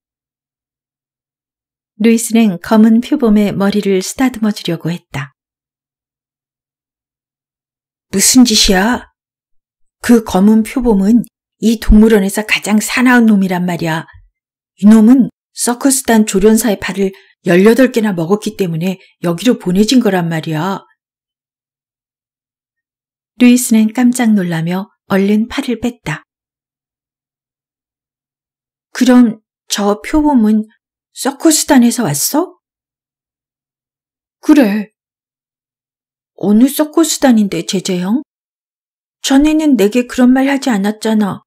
루이스는 검은 표범의 머리를 쓰다듬어 주려고 했다. 무슨 짓이야? 그 검은 표범은 이 동물원에서 가장 사나운 놈이란 말이야. 이놈은 서커스단 조련사의 발을 18개나 먹었기 때문에 여기로 보내진 거란 말이야. 루이스는 깜짝 놀라며 얼른 팔을 뺐다. 그럼 저 표범은 서커스단에서 왔어? 그래. 어느 서커스단인데, 제재형? 전에는 내게 그런 말 하지 않았잖아.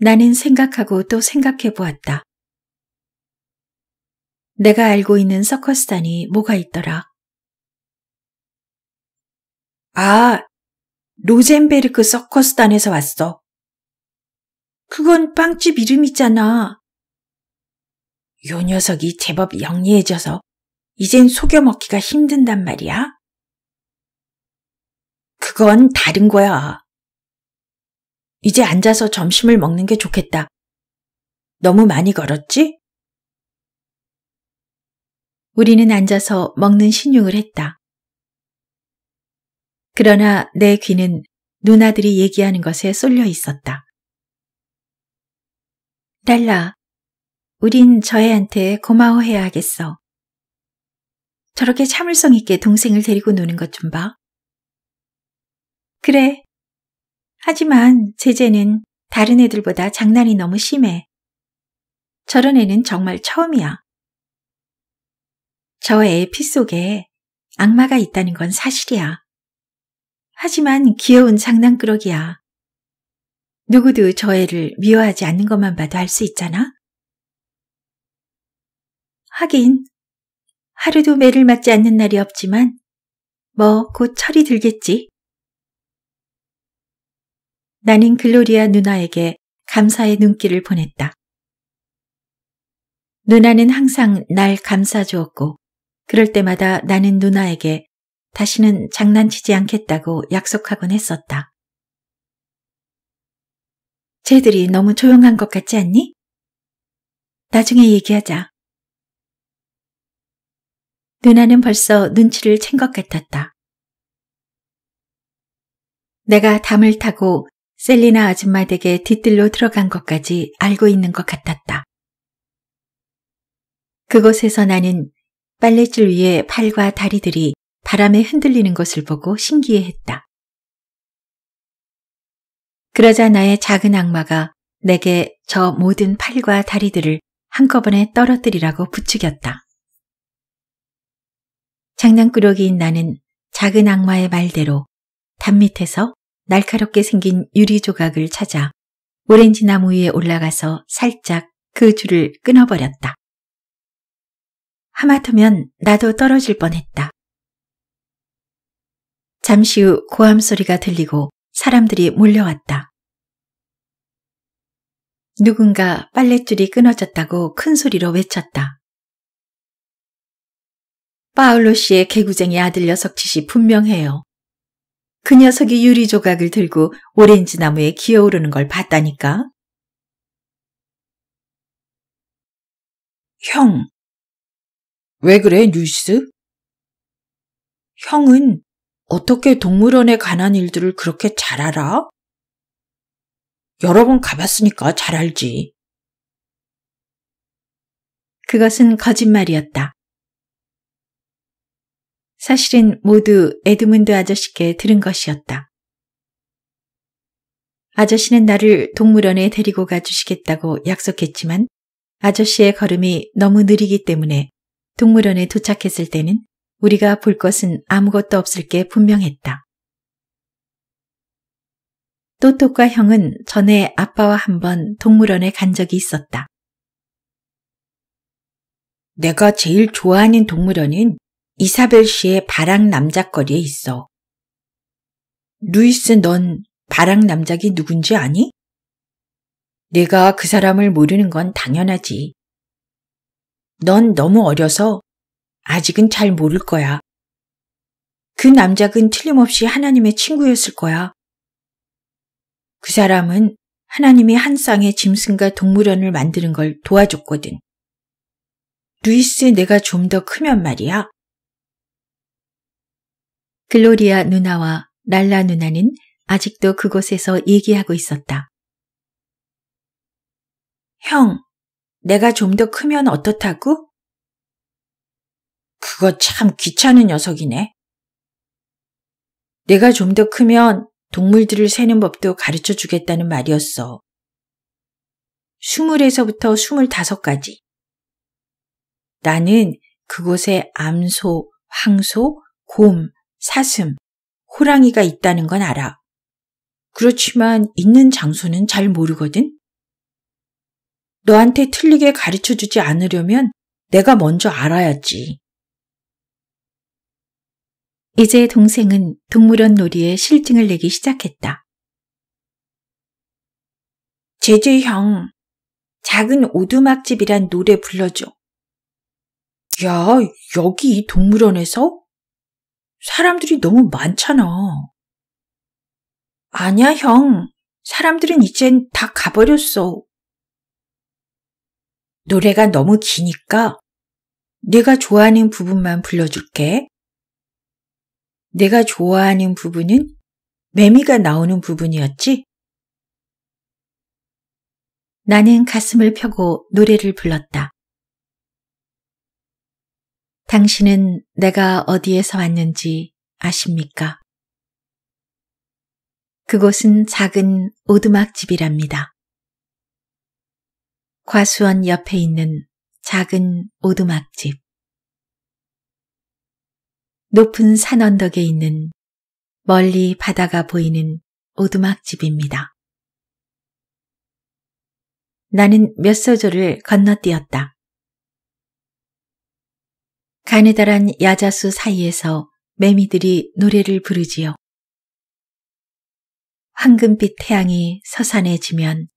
나는 생각하고 또 생각해 보았다. 내가 알고 있는 서커스단이 뭐가 있더라? 아, 로젠베르크 서커스단에서 왔어. 그건 빵집 이름이잖아. 요 녀석이 제법 영리해져서 이젠 속여 먹기가 힘든단 말이야? 그건 다른 거야. 이제 앉아서 점심을 먹는 게 좋겠다. 너무 많이 걸었지? 우리는 앉아서 먹는 신용을 했다. 그러나 내 귀는 누나들이 얘기하는 것에 쏠려 있었다. 달라, 우린 저 애한테 고마워해야 하겠어. 저렇게 참을성 있게 동생을 데리고 노는 것 좀 봐. 그래, 하지만 제재는 다른 애들보다 장난이 너무 심해. 저런 애는 정말 처음이야. 저 애의 피 속에 악마가 있다는 건 사실이야. 하지만 귀여운 장난꾸러기야. 누구도 저 애를 미워하지 않는 것만 봐도 알 수 있잖아? 하긴, 하루도 매를 맞지 않는 날이 없지만, 뭐, 곧 철이 들겠지. 나는 글로리아 누나에게 감사의 눈길을 보냈다. 누나는 항상 날 감싸주었고 그럴 때마다 나는 누나에게 다시는 장난치지 않겠다고 약속하곤 했었다. 쟤들이 너무 조용한 것 같지 않니? 나중에 얘기하자. 누나는 벌써 눈치를 챈 것 같았다. 내가 담을 타고 셀리나 아줌마 댁에 뒤뜰로 들어간 것까지 알고 있는 것 같았다. 그곳에서 나는 빨랫줄 위에 팔과 다리들이 바람에 흔들리는 것을 보고 신기해했다. 그러자 나의 작은 악마가 내게 저 모든 팔과 다리들을 한꺼번에 떨어뜨리라고 부추겼다. 장난꾸러기인 나는 작은 악마의 말대로 담 밑에서 날카롭게 생긴 유리 조각을 찾아 오렌지 나무 위에 올라가서 살짝 그 줄을 끊어버렸다. 하마터면 나도 떨어질 뻔했다. 잠시 후 고함 소리가 들리고 사람들이 몰려왔다. 누군가 빨랫줄이 끊어졌다고 큰 소리로 외쳤다. 파울로 씨의 개구쟁이 아들 녀석 짓이 분명해요. 그 녀석이 유리 조각을 들고 오렌지 나무에 기어오르는 걸 봤다니까. 형. 왜 그래, 뉴스? 형은 어떻게 동물원에 관한 일들을 그렇게 잘 알아? 여러 번 가봤으니까 잘 알지. 그것은 거짓말이었다. 사실은 모두 에드문드 아저씨께 들은 것이었다. 아저씨는 나를 동물원에 데리고 가주시겠다고 약속했지만 아저씨의 걸음이 너무 느리기 때문에 동물원에 도착했을 때는 우리가 볼 것은 아무것도 없을 게 분명했다. 또똑과 형은 전에 아빠와 한 번 동물원에 간 적이 있었다. 내가 제일 좋아하는 동물원은 이사벨씨의 바락 남작거리에 있어. 루이스 넌 바락 남작이 누군지 아니? 내가 그 사람을 모르는 건 당연하지. 넌 너무 어려서 아직은 잘 모를 거야. 그 남작은 틀림없이 하나님의 친구였을 거야. 그 사람은 하나님이 한 쌍의 짐승과 동물원을 만드는 걸 도와줬거든. 루이스 내가 좀 더 크면 말이야. 글로리아 누나와 랄라 누나는 아직도 그곳에서 얘기하고 있었다. 형, 내가 좀 더 크면 어떻다고? 그거 참 귀찮은 녀석이네. 내가 좀 더 크면 동물들을 세는 법도 가르쳐 주겠다는 말이었어. 스물에서부터 스물다섯까지. 나는 그곳에 암소, 황소, 곰, 사슴, 호랑이가 있다는 건 알아. 그렇지만 있는 장소는 잘 모르거든? 너한테 틀리게 가르쳐 주지 않으려면 내가 먼저 알아야지. 이제 동생은 동물원 놀이에 실증을 내기 시작했다. 제주 형, 작은 오두막집이란 노래 불러줘. 야, 여기 이 동물원에서? 사람들이 너무 많잖아. 아니야, 형. 사람들은 이젠 다 가버렸어. 노래가 너무 기니까 내가 좋아하는 부분만 불러줄게. 내가 좋아하는 부분은 매미가 나오는 부분이었지? 나는 가슴을 펴고 노래를 불렀다. 당신은 내가 어디에서 왔는지 아십니까? 그곳은 작은 오두막집이랍니다. 과수원 옆에 있는 작은 오두막집. 높은 산 언덕에 있는 멀리 바다가 보이는 오두막집입니다. 나는 몇 소절을 건너뛰었다. 가느다란 야자수 사이에서 매미들이 노래를 부르지요. 황금빛 태양이 서산해 지면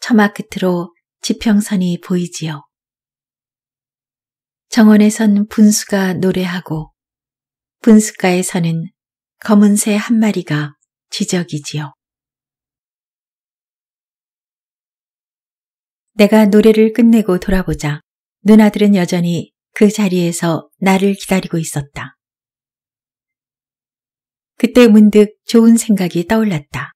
처마 끝으로 지평선이 보이지요. 정원에선 분수가 노래하고 분수가에서는 검은 새 한 마리가 지적이지요. 내가 노래를 끝내고 돌아보자 누나들은 여전히 그 자리에서 나를 기다리고 있었다. 그때 문득 좋은 생각이 떠올랐다.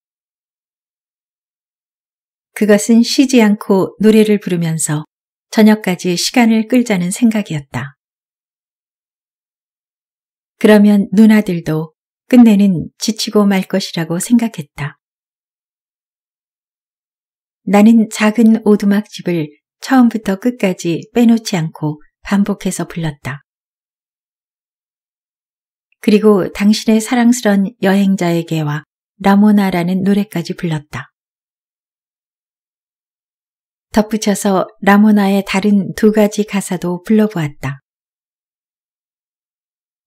그것은 쉬지 않고 노래를 부르면서 저녁까지 시간을 끌자는 생각이었다. 그러면 누나들도 끝내는 지치고 말 것이라고 생각했다. 나는 작은 오두막집을 처음부터 끝까지 빼놓지 않고 반복해서 불렀다. 그리고 당신의 사랑스런 여행자에게와 라모나라는 노래까지 불렀다. 덧붙여서 라모나의 다른 두 가지 가사도 불러보았다.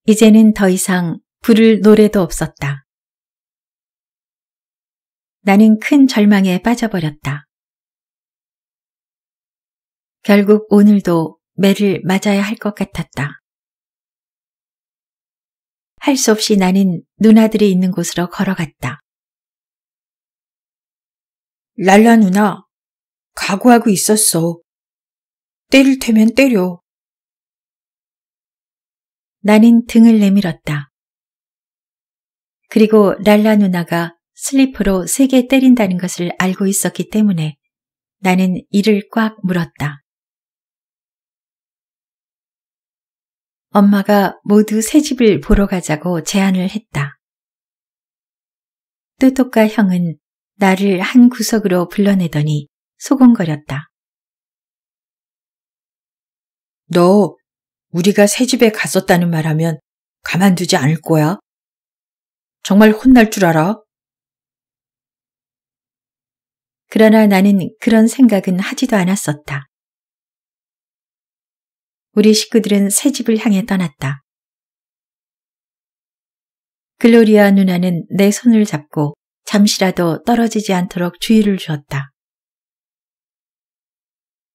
이제는 더 이상 부를 노래도 없었다. 나는 큰 절망에 빠져버렸다. 결국 오늘도 매를 맞아야 할 것 같았다. 할 수 없이 나는 누나들이 있는 곳으로 걸어갔다. 랄라 누나, 각오하고 있었어. 때릴 테면 때려. 나는 등을 내밀었다. 그리고 랄라 누나가 슬리퍼로 세게 때린다는 것을 알고 있었기 때문에 나는 이를 꽉 물었다. 엄마가 모두 새 집을 보러 가자고 제안을 했다. 뚜똑과 형은 나를 한 구석으로 불러내더니 소곤거렸다. 너 우리가 새 집에 갔었다는 말하면 가만두지 않을 거야? 정말 혼날 줄 알아? 그러나 나는 그런 생각은 하지도 않았었다. 우리 식구들은 새 집을 향해 떠났다. 글로리아 누나는 내 손을 잡고 잠시라도 떨어지지 않도록 주의를 주었다.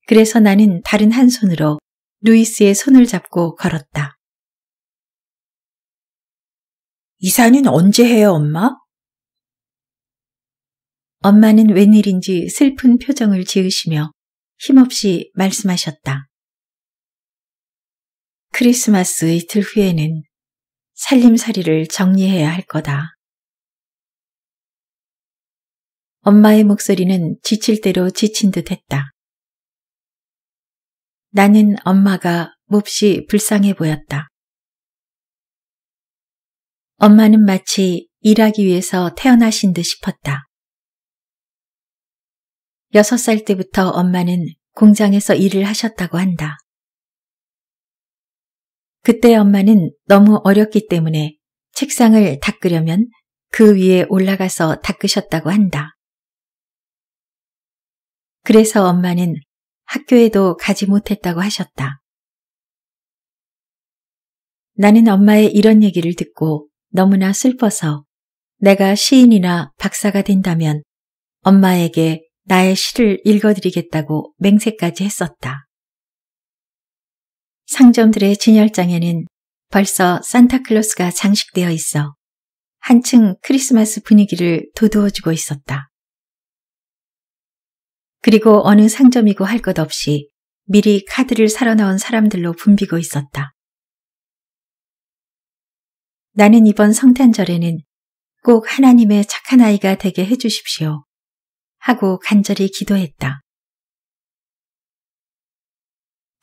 그래서 나는 다른 한 손으로 루이스의 손을 잡고 걸었다. 이사는 언제 해요, 엄마? 엄마는 웬일인지 슬픈 표정을 지으시며 힘없이 말씀하셨다. 크리스마스 이틀 후에는 살림살이를 정리해야 할 거다. 엄마의 목소리는 지칠 대로 지친 듯 했다. 나는 엄마가 몹시 불쌍해 보였다. 엄마는 마치 일하기 위해서 태어나신 듯 싶었다. 여섯 살 때부터 엄마는 공장에서 일을 하셨다고 한다. 그때 엄마는 너무 어렵기 때문에 책상을 닦으려면 그 위에 올라가서 닦으셨다고 한다. 그래서 엄마는 학교에도 가지 못했다고 하셨다. 나는 엄마의 이런 얘기를 듣고 너무나 슬퍼서 내가 시인이나 박사가 된다면 엄마에게 나의 시를 읽어드리겠다고 맹세까지 했었다. 상점들의 진열장에는 벌써 산타클로스가 장식되어 있어 한층 크리스마스 분위기를 돋워주고 있었다. 그리고 어느 상점이고 할 것 없이 미리 카드를 사러 나온 사람들로 붐비고 있었다. 나는 이번 성탄절에는 꼭 하나님의 착한 아이가 되게 해주십시오. 하고 간절히 기도했다.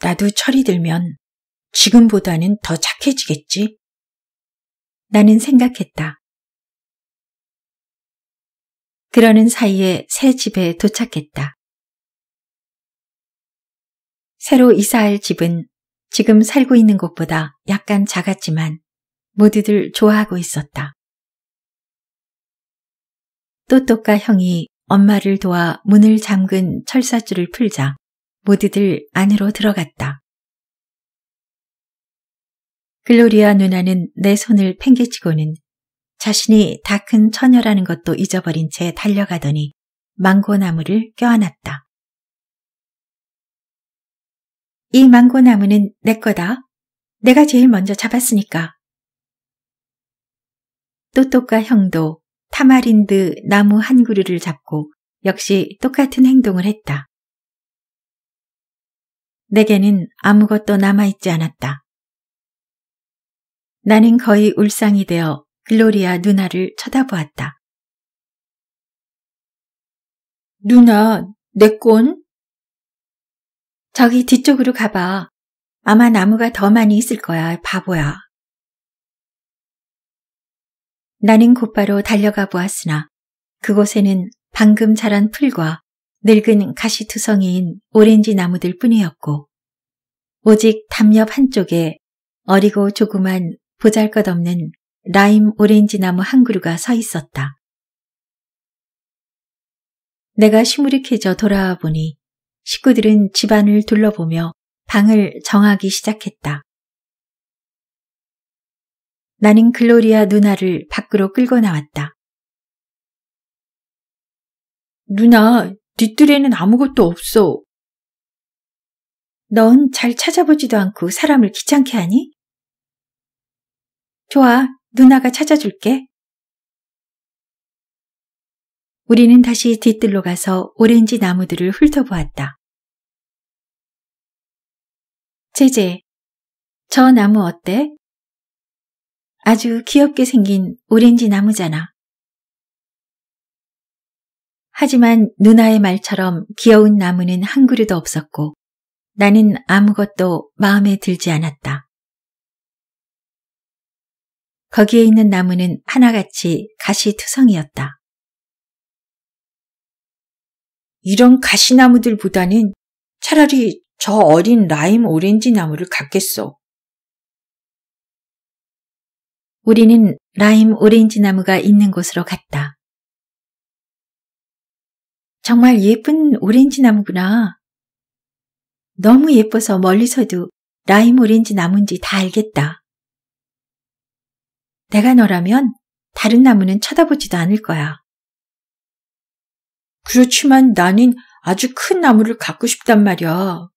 나도 철이 들면 지금보다는 더 착해지겠지? 나는 생각했다. 그러는 사이에 새 집에 도착했다. 새로 이사할 집은 지금 살고 있는 곳보다 약간 작았지만 모두들 좋아하고 있었다. 또또까 형이 엄마를 도와 문을 잠근 철사줄을 풀자 모두들 안으로 들어갔다. 글로리아 누나는 내 손을 팽개치고는 자신이 다 큰 처녀라는 것도 잊어버린 채 달려가더니 망고나무를 껴안았다. 이 망고나무는 내 거다. 내가 제일 먼저 잡았으니까. 또똑과 형도 타마린드 나무 한 그루를 잡고 역시 똑같은 행동을 했다. 내게는 아무것도 남아있지 않았다. 나는 거의 울상이 되어 글로리아 누나를 쳐다보았다. 누나, 내 꼰? 저기 뒤쪽으로 가봐. 아마 나무가 더 많이 있을 거야, 바보야. 나는 곧바로 달려가 보았으나 그곳에는 방금 자란 풀과 늙은 가시투성이인 오렌지 나무들 뿐이었고 오직 담엽 한쪽에 어리고 조그만 보잘것없는 라임 오렌지 나무 한 그루가 서 있었다. 내가 시무룩해져 돌아와 보니 식구들은 집안을 둘러보며 방을 정하기 시작했다. 나는 글로리아 누나를 밖으로 끌고 나왔다. 누나, 뒤뜰에는 아무것도 없어. 넌 잘 찾아보지도 않고 사람을 귀찮게 하니? 좋아, 누나가 찾아줄게. 우리는 다시 뒤뜰로 가서 오렌지 나무들을 훑어보았다. 제제, 저 나무 어때? 아주 귀엽게 생긴 오렌지 나무잖아. 하지만 누나의 말처럼 귀여운 나무는 한 그루도 없었고 나는 아무것도 마음에 들지 않았다. 거기에 있는 나무는 하나같이 가시투성이었다. 이런 가시나무들보다는 차라리 저 어린 라임 오렌지 나무를 갖겠소. 우리는 라임 오렌지 나무가 있는 곳으로 갔다. 정말 예쁜 오렌지 나무구나. 너무 예뻐서 멀리서도 라임 오렌지 나무인지 다 알겠다. 내가 너라면 다른 나무는 쳐다보지도 않을 거야. 그렇지만 나는 아주 큰 나무를 갖고 싶단 말이야.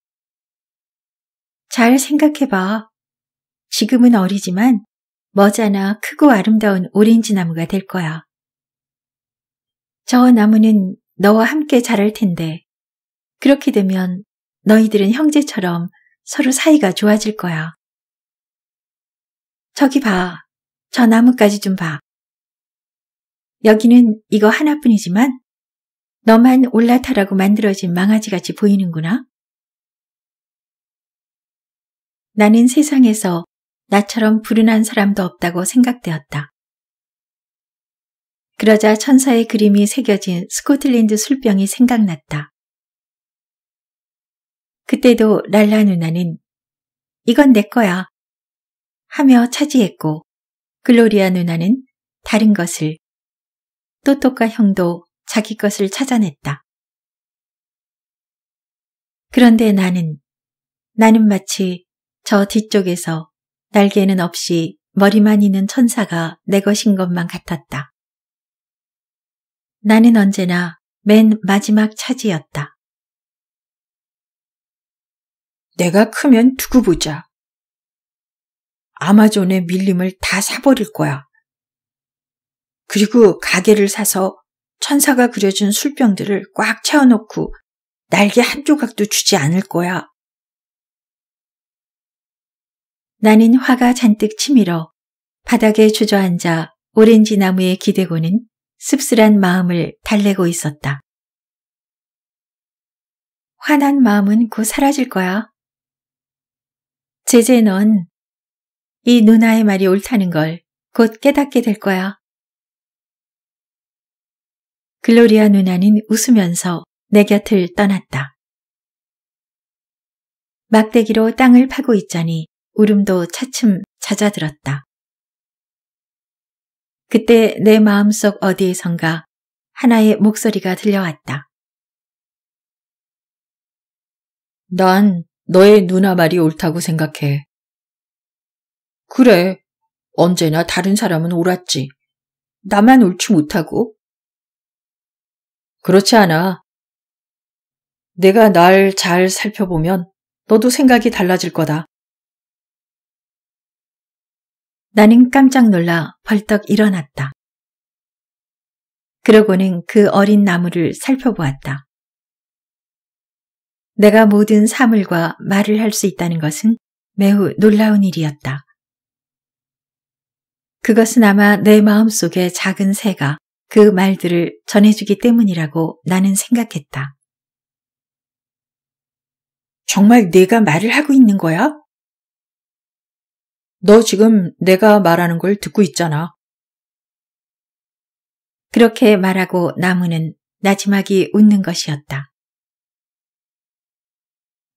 잘 생각해봐. 지금은 어리지만 머자나 크고 아름다운 오렌지 나무가 될 거야. 저 나무는 너와 함께 자랄 텐데 그렇게 되면 너희들은 형제처럼 서로 사이가 좋아질 거야. 저기 봐. 저 나뭇가지 좀 봐. 여기는 이거 하나뿐이지만 너만 올라타라고 만들어진 망아지같이 보이는구나. 나는 세상에서 나처럼 불운한 사람도 없다고 생각되었다. 그러자 천사의 그림이 새겨진 스코틀랜드 술병이 생각났다. 그때도 랄라 누나는 이건 내 거야 하며 차지했고 글로리아 누나는 다른 것을 또또카 형도 자기 것을 찾아냈다. 그런데 나는 나는 마치 저 뒤쪽에서 날개는 없이 머리만 있는 천사가 내 것인 것만 같았다. 나는 언제나 맨 마지막 차지였다. 내가 크면 두고 보자. 아마존의 밀림을 다 사버릴 거야. 그리고 가게를 사서 천사가 그려준 술병들을 꽉 채워놓고 날개 한 조각도 주지 않을 거야. 나는 화가 잔뜩 치밀어 바닥에 주저앉아 오렌지 나무에 기대고는 씁쓸한 마음을 달래고 있었다. 화난 마음은 곧 사라질 거야. 제제 넌이 누나의 말이 옳다는 걸 곧 깨닫게 될 거야. 글로리아 누나는 웃으면서 내 곁을 떠났다. 막대기로 땅을 파고 있자니 울음도 차츰 잦아들었다. 그때 내 마음속 어디에선가 하나의 목소리가 들려왔다. 난 너의 누나 말이 옳다고 생각해. 그래, 언제나 다른 사람은 옳았지. 나만 옳지 못하고. 그렇지 않아. 내가 날 잘 살펴보면 너도 생각이 달라질 거다. 나는 깜짝 놀라 벌떡 일어났다. 그러고는 그 어린 나무를 살펴보았다. 내가 모든 사물과 말을 할 수 있다는 것은 매우 놀라운 일이었다. 그것은 아마 내 마음속의 작은 새가 그 말들을 전해주기 때문이라고 나는 생각했다. 정말 내가 말을 하고 있는 거야? 너 지금 내가 말하는 걸 듣고 있잖아. 그렇게 말하고 나무는 나지막이 웃는 것이었다.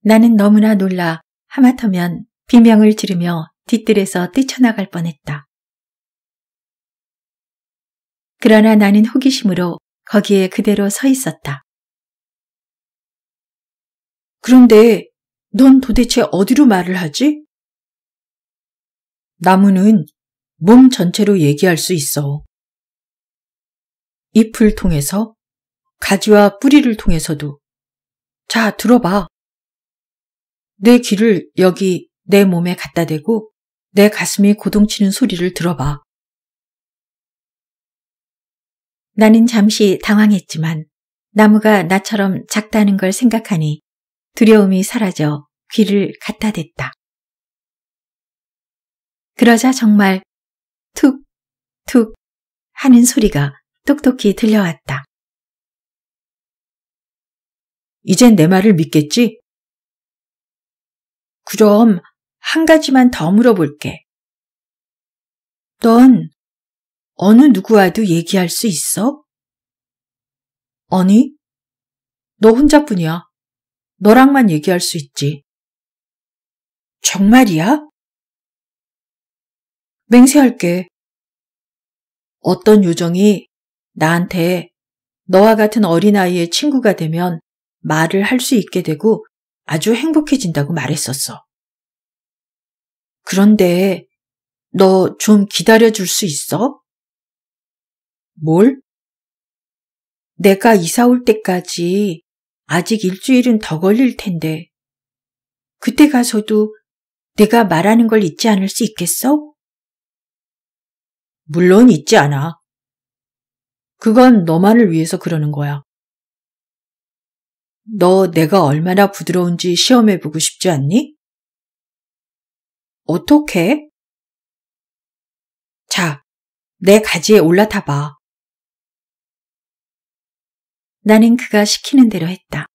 나는 너무나 놀라 하마터면 비명을 지르며 뒤뜰에서 뛰쳐나갈 뻔했다. 그러나 나는 호기심으로 거기에 그대로 서 있었다. 그런데 넌 도대체 어디로 말을 하지? 나무는 몸 전체로 얘기할 수 있어. 잎을 통해서, 가지와 뿌리를 통해서도. 자, 들어봐. 내 귀를 여기 내 몸에 갖다 대고 내 가슴이 고동치는 소리를 들어봐. 나는 잠시 당황했지만 나무가 나처럼 작다는 걸 생각하니 두려움이 사라져 귀를 갖다 댔다. 그러자 정말 툭, 툭 하는 소리가 똑똑히 들려왔다. 이젠 내 말을 믿겠지? 그럼 한 가지만 더 물어볼게. 넌 어느 누구와도 얘기할 수 있어? 아니, 너 혼자뿐이야. 너랑만 얘기할 수 있지. 정말이야? 맹세할게. 어떤 요정이 나한테 너와 같은 어린아이의 친구가 되면 말을 할 수 있게 되고 아주 행복해진다고 말했었어. 그런데 너 좀 기다려줄 수 있어? 뭘? 내가 이사 올 때까지 아직 일주일은 더 걸릴 텐데. 그때 가서도 내가 말하는 걸 잊지 않을 수 있겠어? 물론 있지 않아. 그건 너만을 위해서 그러는 거야. 너 내가 얼마나 부드러운지 시험해보고 싶지 않니? 어떻게? 자, 내 가지에 올라타봐. 나는 그가 시키는 대로 했다.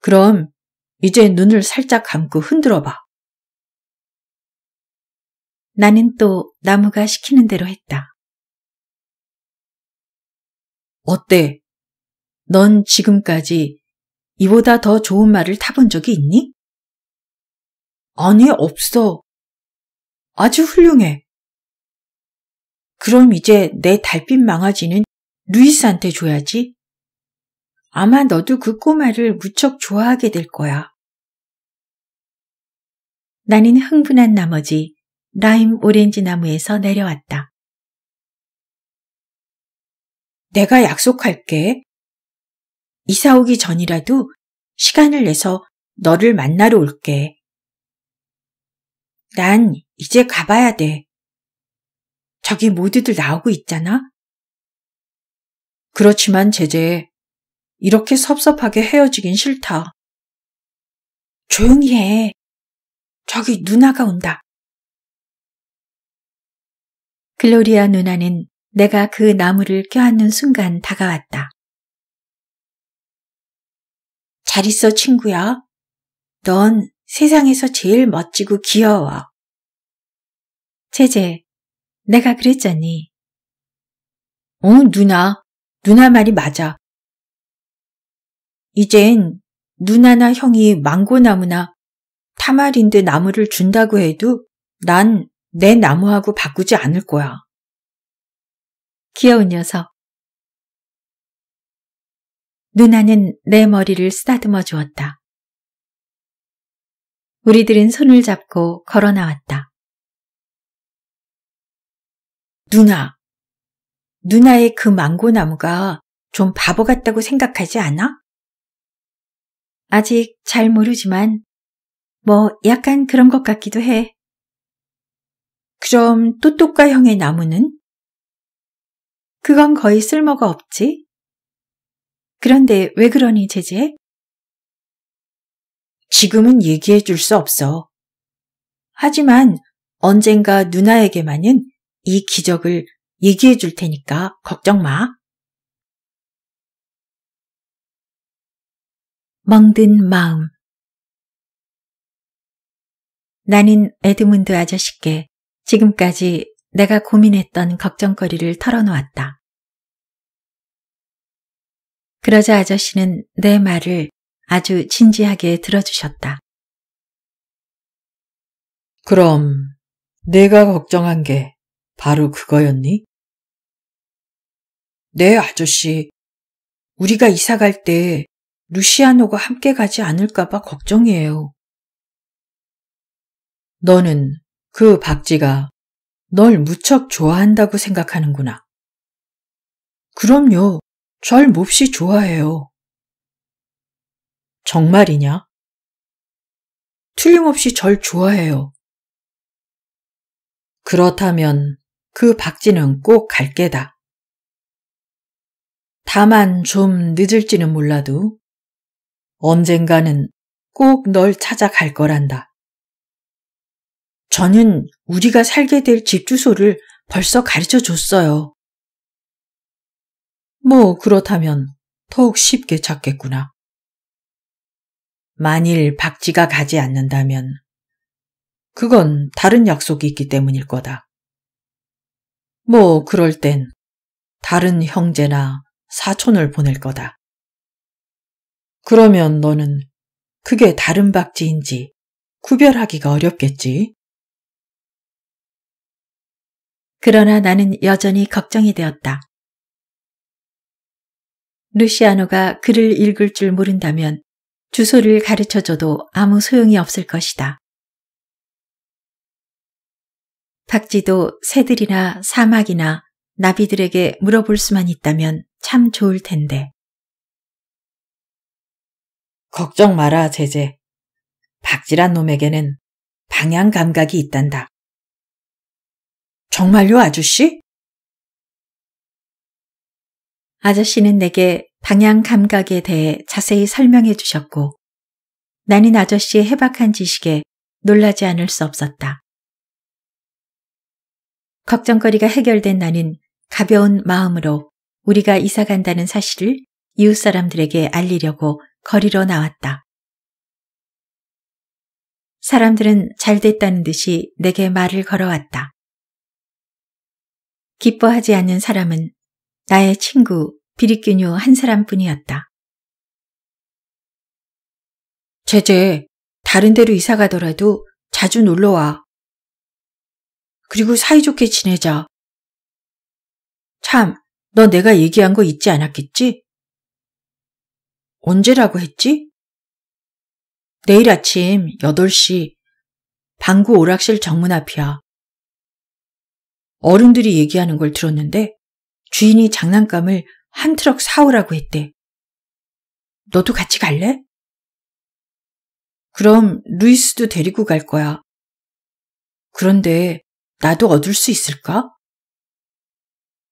그럼 이제 눈을 살짝 감고 흔들어봐. 나는 또 나무가 시키는 대로 했다. 어때? 넌 지금까지 이보다 더 좋은 말을 타본 적이 있니? 아니, 없어. 아주 훌륭해. 그럼 이제 내 달빛 망아지는 루이스한테 줘야지. 아마 너도 그 꼬마를 무척 좋아하게 될 거야. 나는 흥분한 나머지 라임 오렌지 나무에서 내려왔다. 내가 약속할게. 이사 오기 전이라도 시간을 내서 너를 만나러 올게. 난 이제 가봐야 돼. 저기 모두들 나오고 있잖아? 그렇지만 제제, 이렇게 섭섭하게 헤어지긴 싫다. 조용히 해. 저기 누나가 온다. 글로리아 누나는 내가 그 나무를 껴안는 순간 다가왔다. 잘 있어, 친구야. 넌 세상에서 제일 멋지고 귀여워. 제제, 내가 그랬잖니. 어, 누나. 누나 말이 맞아. 이젠 누나나 형이 망고나무나 타마린드 나무를 준다고 해도 난내 나무하고 바꾸지 않을 거야. 귀여운 녀석. 누나는 내 머리를 쓰다듬어 주었다. 우리들은 손을 잡고 걸어 나왔다. 누나, 누나의 그 망고나무가 좀 바보 같다고 생각하지 않아? 아직 잘 모르지만 뭐 약간 그런 것 같기도 해. 그럼 또똑과 형의 나무는? 그건 거의 쓸모가 없지. 그런데 왜 그러니, 제재 지금은 얘기해 줄 수 없어. 하지만 언젠가 누나에게만은 이 기적을 얘기해 줄 테니까 걱정 마. 멍든 마음 나는 에드문드 아저씨께 지금까지 내가 고민했던 걱정거리를 털어놓았다. 그러자 아저씨는 내 말을 아주 진지하게 들어주셨다. 그럼 내가 걱정한 게 바로 그거였니? 네, 아저씨. 우리가 이사 갈 때 루시아노가 함께 가지 않을까봐 걱정이에요. 너는 그 박쥐가 널 무척 좋아한다고 생각하는구나. 그럼요. 절 몹시 좋아해요. 정말이냐? 틀림없이 절 좋아해요. 그렇다면 그 박쥐는 꼭 갈게다. 다만 좀 늦을지는 몰라도 언젠가는 꼭 널 찾아갈 거란다. 저는 우리가 살게 될 집 주소를 벌써 가르쳐 줬어요. 뭐 그렇다면 더욱 쉽게 찾겠구나. 만일 박쥐가 가지 않는다면 그건 다른 약속이 있기 때문일 거다. 뭐 그럴 땐 다른 형제나 사촌을 보낼 거다. 그러면 너는 그게 다른 박쥐인지 구별하기가 어렵겠지? 그러나 나는 여전히 걱정이 되었다. 루시아노가 글을 읽을 줄 모른다면 주소를 가르쳐줘도 아무 소용이 없을 것이다. 박지도 새들이나 사막이나 나비들에게 물어볼 수만 있다면 참 좋을 텐데. 걱정 마라, 제제. 박지란 놈에게는 방향 감각이 있단다. 정말요, 아저씨? 아저씨는 내게 방향 감각에 대해 자세히 설명해 주셨고, 나는 아저씨의 해박한 지식에 놀라지 않을 수 없었다. 걱정거리가 해결된 나는 가벼운 마음으로 우리가 이사 간다는 사실을 이웃 사람들에게 알리려고 거리로 나왔다. 사람들은 잘 됐다는 듯이 내게 말을 걸어왔다. 기뻐하지 않는 사람은 나의 친구 비리끼뇨 한 사람뿐이었다. 제제, 다른 데로 이사 가더라도 자주 놀러 와. 그리고 사이좋게 지내자. 참, 너 내가 얘기한 거 잊지 않았겠지? 언제라고 했지? 내일 아침 8시 방구 오락실 정문 앞이야. 어른들이 얘기하는 걸 들었는데 주인이 장난감을 한 트럭 사오라고 했대. 너도 같이 갈래? 그럼 루이스도 데리고 갈 거야. 그런데 나도 얻을 수 있을까?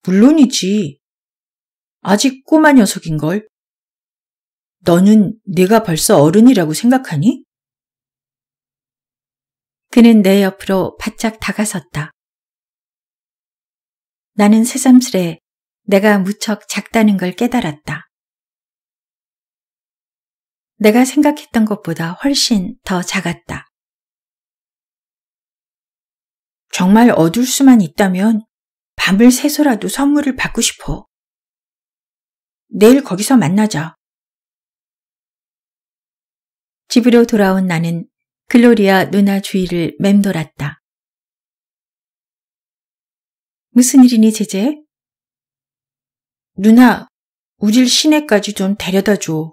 물론이지. 아직 꼬마 녀석인걸. 너는 내가 벌써 어른이라고 생각하니? 그는 내 옆으로 바짝 다가섰다. 나는 새삼스레 내가 무척 작다는 걸 깨달았다. 내가 생각했던 것보다 훨씬 더 작았다. 정말 얻을 수만 있다면 밤을 새서라도 선물을 받고 싶어. 내일 거기서 만나자. 집으로 돌아온 나는 글로리아 누나 주위를 맴돌았다. 무슨 일이니, 제제? 누나, 우릴 시내까지 좀 데려다 줘.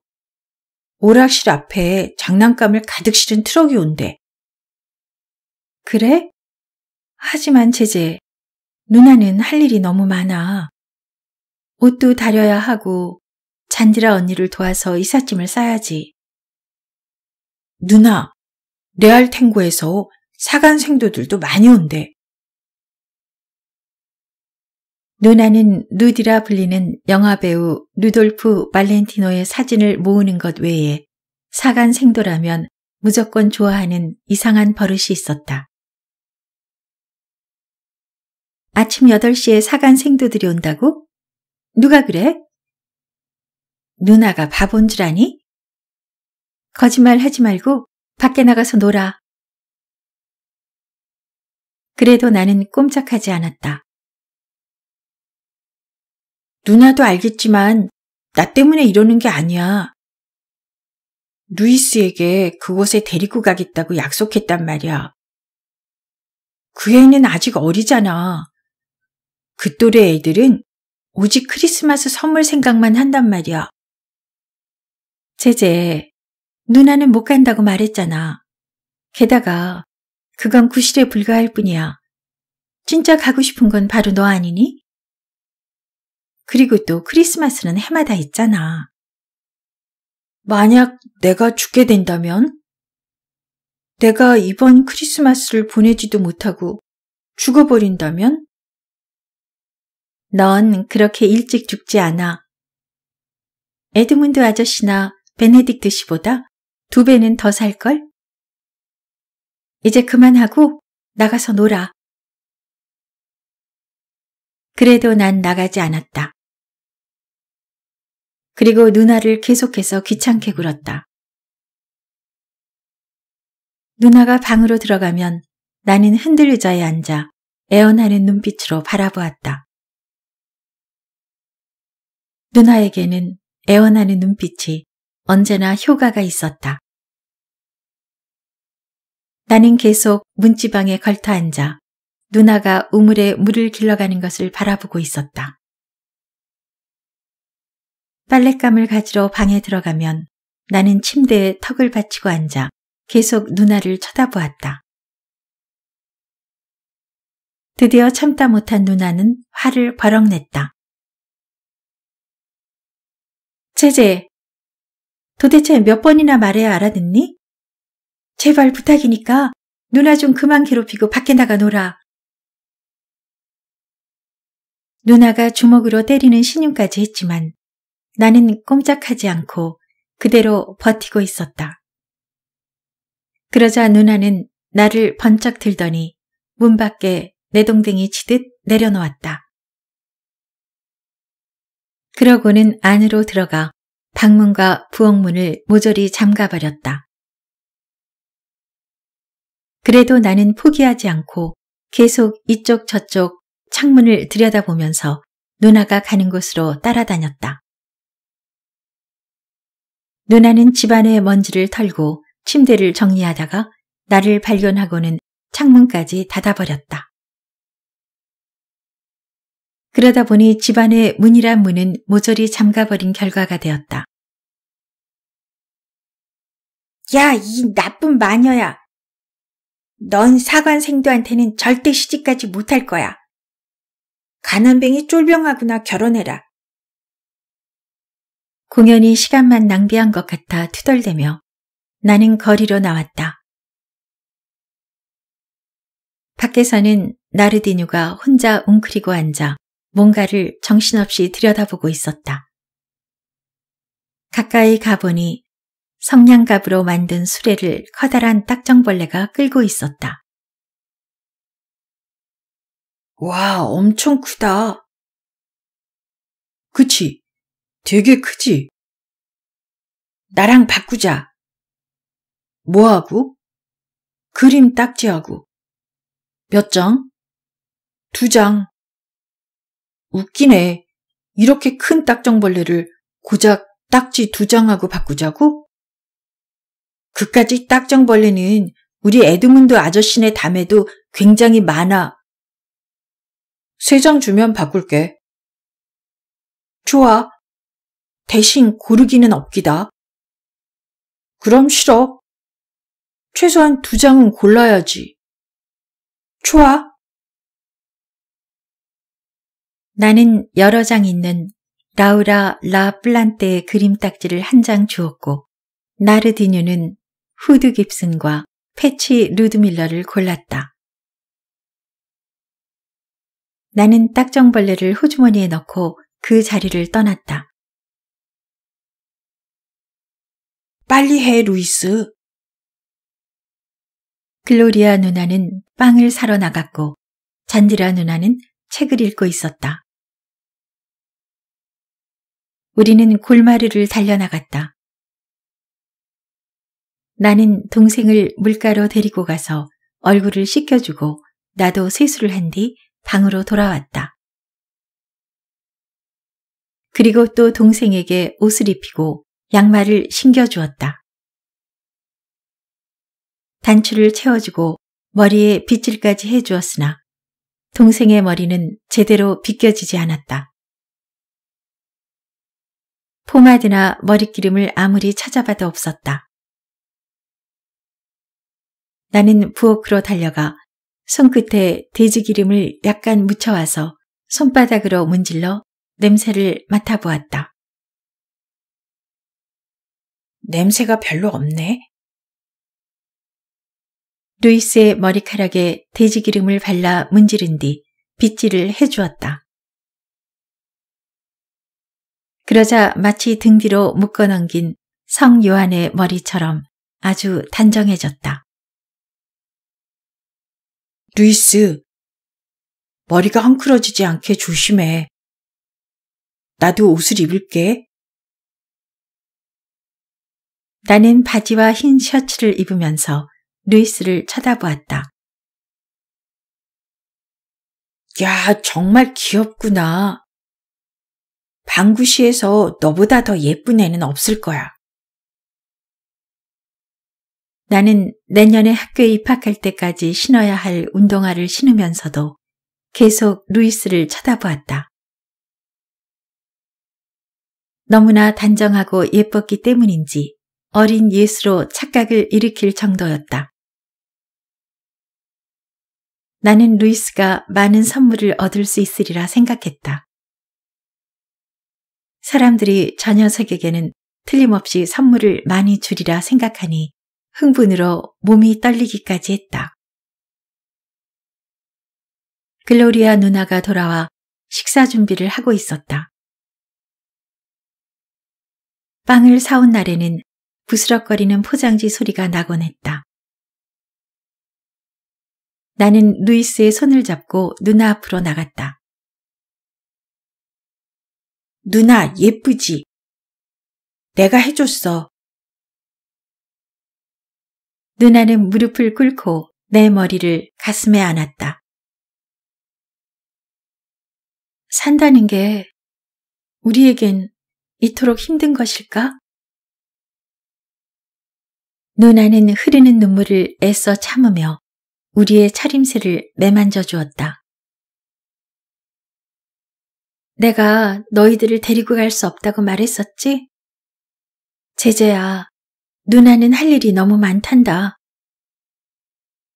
오락실 앞에 장난감을 가득 실은 트럭이 온대. 그래? 하지만 제제, 누나는 할 일이 너무 많아. 옷도 다려야 하고 잔디라 언니를 도와서 이삿짐을 싸야지. 누나, 레알 탱고에서 사간 생도들도 많이 온대. 누나는 누디라 불리는 영화배우 루돌프 발렌티노의 사진을 모으는 것 외에 사간 생도라면 무조건 좋아하는 이상한 버릇이 있었다. 아침 8시에 사간 생도들이 온다고? 누가 그래? 누나가 바본 줄 아니? 거짓말 하지 말고 밖에 나가서 놀아. 그래도 나는 꼼짝하지 않았다. 누나도 알겠지만 나 때문에 이러는 게 아니야. 루이스에게 그곳에 데리고 가겠다고 약속했단 말이야. 그 애는 아직 어리잖아. 그 또래 애들은 오직 크리스마스 선물 생각만 한단 말이야. 제제, 누나는 못 간다고 말했잖아. 게다가 그건 구실에 불과할 뿐이야. 진짜 가고 싶은 건 바로 너 아니니? 그리고 또 크리스마스는 해마다 있잖아. 만약 내가 죽게 된다면? 내가 이번 크리스마스를 보내지도 못하고 죽어버린다면? 넌 그렇게 일찍 죽지 않아. 에드문드 아저씨나 베네딕트 씨보다 두 배는 더 살걸? 이제 그만하고 나가서 놀아. 그래도 난 나가지 않았다. 그리고 누나를 계속해서 귀찮게 굴었다. 누나가 방으로 들어가면 나는 흔들 의자에 앉아 애원하는 눈빛으로 바라보았다. 누나에게는 애원하는 눈빛이 언제나 효과가 있었다. 나는 계속 문지방에 걸터 앉아 누나가 우물에 물을 길러가는 것을 바라보고 있었다. 빨랫감을 가지러 방에 들어가면 나는 침대에 턱을 받치고 앉아 계속 누나를 쳐다보았다. 드디어 참다 못한 누나는 화를 버럭 냈다. 제제, 도대체 몇 번이나 말해야 알아듣니? 제발 부탁이니까 누나 좀 그만 괴롭히고 밖에 나가 놀아. 누나가 주먹으로 때리는 신용까지 했지만 나는 꼼짝하지 않고 그대로 버티고 있었다. 그러자 누나는 나를 번쩍 들더니 문 밖에 내 동댕이 치듯 내려놓았다. 그러고는 안으로 들어가 방문과 부엌문을 모조리 잠가버렸다. 그래도 나는 포기하지 않고 계속 이쪽 저쪽 창문을 들여다보면서 누나가 가는 곳으로 따라다녔다. 누나는 집안의 먼지를 털고 침대를 정리하다가 나를 발견하고는 창문까지 닫아버렸다. 그러다 보니 집안의 문이란 문은 모조리 잠가버린 결과가 되었다. 야, 이 나쁜 마녀야. 넌 사관생도한테는 절대 시집가지 못할 거야. 가난뱅이 쫄병하구나 결혼해라. 공연이 시간만 낭비한 것 같아 투덜대며 나는 거리로 나왔다. 밖에서는 나르디누가 혼자 웅크리고 앉아 뭔가를 정신없이 들여다보고 있었다. 가까이 가보니 성냥갑으로 만든 수레를 커다란 딱정벌레가 끌고 있었다. 와, 엄청 크다. 그치, 되게 크지? 나랑 바꾸자. 뭐하고? 그림 딱지하고. 몇 장? 두 장. 웃기네. 이렇게 큰 딱정벌레를 고작 딱지 두 장하고 바꾸자고? 그까지 딱정벌레는 우리 에드문드 아저씨네 담에도 굉장히 많아. 세 장 주면 바꿀게. 좋아. 대신 고르기는 없기다. 그럼 싫어. 최소한 두 장은 골라야지. 좋아. 나는 여러 장 있는 라우라 라 플란테의 그림 딱지를 한 장 주었고 나르디뉴는 후드 깁슨과 패치 루드밀러를 골랐다. 나는 딱정벌레를 호주머니에 넣고 그 자리를 떠났다. 빨리 해, 루이스. 글로리아 누나는 빵을 사러 나갔고 잔디라 누나는 책을 읽고 있었다. 우리는 골마루를 달려나갔다. 나는 동생을 물가로 데리고 가서 얼굴을 씻겨주고 나도 세수를 한 뒤 방으로 돌아왔다. 그리고 또 동생에게 옷을 입히고 양말을 신겨주었다. 단추를 채워주고 머리에 빗질까지 해주었으나 동생의 머리는 제대로 빗겨지지 않았다. 포마드나 머리기름을 아무리 찾아봐도 없었다. 나는 부엌으로 달려가 손끝에 돼지기름을 약간 묻혀와서 손바닥으로 문질러 냄새를 맡아보았다. 냄새가 별로 없네. 루이스의 머리카락에 돼지기름을 발라 문지른 뒤 빗질을 해주었다. 그러자 마치 등 뒤로 묶어넘긴 성 요한의 머리처럼 아주 단정해졌다. 루이스, 머리가 헝클어지지 않게 조심해. 나도 옷을 입을게. 나는 바지와 흰 셔츠를 입으면서 루이스를 쳐다보았다. 야, 정말 귀엽구나. 방구시에서 너보다 더 예쁜 애는 없을 거야. 나는 내년에 학교에 입학할 때까지 신어야 할 운동화를 신으면서도 계속 루이스를 쳐다보았다. 너무나 단정하고 예뻤기 때문인지 어린 예수로 착각을 일으킬 정도였다. 나는 루이스가 많은 선물을 얻을 수 있으리라 생각했다. 사람들이 저 녀석에게는 틀림없이 선물을 많이 주리라 생각하니 흥분으로 몸이 떨리기까지 했다. 글로리아 누나가 돌아와 식사 준비를 하고 있었다. 빵을 사온 날에는 부스럭거리는 포장지 소리가 나곤 했다. 나는 루이스의 손을 잡고 누나 앞으로 나갔다. 누나 예쁘지? 내가 해줬어. 누나는 무릎을 꿇고 내 머리를 가슴에 안았다. 산다는 게 우리에겐 이토록 힘든 것일까? 누나는 흐르는 눈물을 애써 참으며 우리의 차림새를 매만져 주었다. 내가 너희들을 데리고 갈 수 없다고 말했었지? 제재야, 누나는 할 일이 너무 많단다.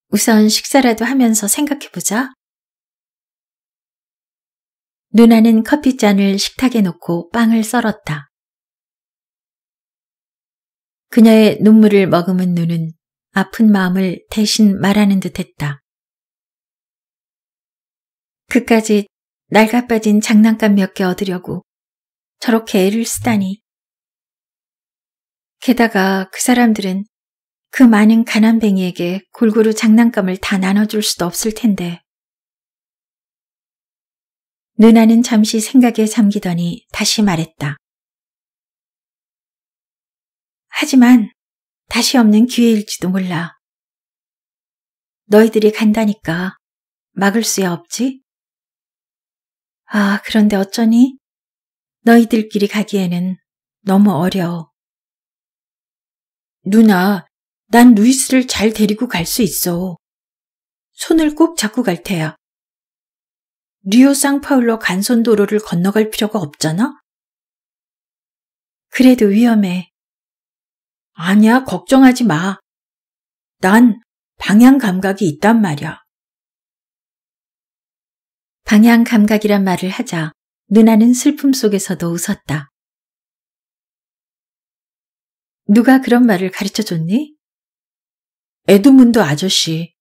우선 식사라도 하면서 생각해보자. 누나는 커피잔을 식탁에 놓고 빵을 썰었다. 그녀의 눈물을 머금은 눈은 아픈 마음을 대신 말하는 듯했다. 그까지 날가빠진 장난감 몇 개 얻으려고 저렇게 애를 쓰다니. 게다가 그 사람들은 그 많은 가난뱅이에게 골고루 장난감을 다 나눠줄 수도 없을 텐데. 누나는 잠시 생각에 잠기더니 다시 말했다. 하지만 다시 없는 기회일지도 몰라. 너희들이 간다니까 막을 수야 없지? 아, 그런데 어쩌니? 너희들끼리 가기에는 너무 어려워. 누나, 난 루이스를 잘 데리고 갈 수 있어. 손을 꼭 잡고 갈 테야. 리오 상파울로 간선도로를 건너갈 필요가 없잖아? 그래도 위험해. 아니야, 걱정하지 마. 난 방향 감각이 있단 말이야. 방향 감각이란 말을 하자 누나는 슬픔 속에서도 웃었다. 누가 그런 말을 가르쳐 줬니? 에드문도 아저씨.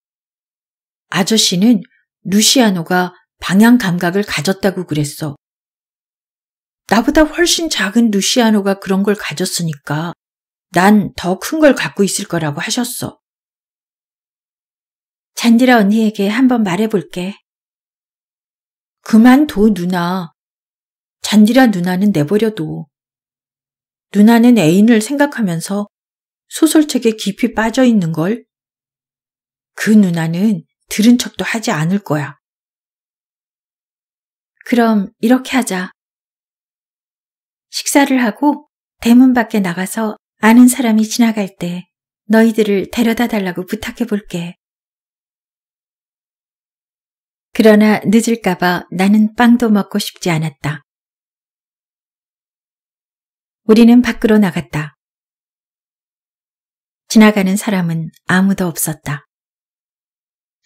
아저씨는 루시아노가 방향 감각을 가졌다고 그랬어. 나보다 훨씬 작은 루시아노가 그런 걸 가졌으니까 난더큰걸 갖고 있을 거라고 하셨어. 잔디라 언니에게 한번 말해볼게. 그만둬, 누나. 잔디라 누나는 내버려둬. 누나는 애인을 생각하면서 소설책에 깊이 빠져 있는 걸. 그 누나는 들은 척도 하지 않을 거야. 그럼 이렇게 하자. 식사를 하고 대문 밖에 나가서 아는 사람이 지나갈 때 너희들을 데려다 달라고 부탁해 볼게. 그러나 늦을까봐 나는 빵도 먹고 싶지 않았다. 우리는 밖으로 나갔다. 지나가는 사람은 아무도 없었다.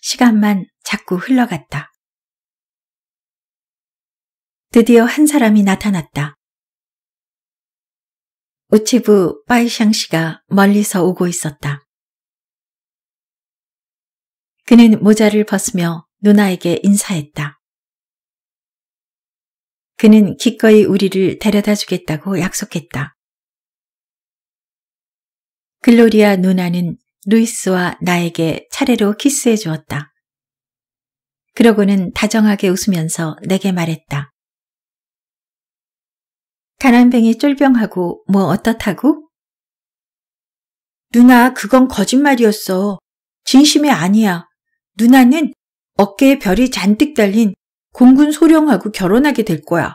시간만 자꾸 흘러갔다. 드디어 한 사람이 나타났다. 우치부 빠이샹 씨가 멀리서 오고 있었다. 그는 모자를 벗으며 누나에게 인사했다. 그는 기꺼이 우리를 데려다 주겠다고 약속했다. 글로리아 누나는 루이스와 나에게 차례로 키스해 주었다. 그러고는 다정하게 웃으면서 내게 말했다. 가난뱅이 쫄병하고 뭐 어떻다고? 누나 그건 거짓말이었어. 진심이 아니야. 누나는 어깨에 별이 잔뜩 달린 공군 소령하고 결혼하게 될 거야.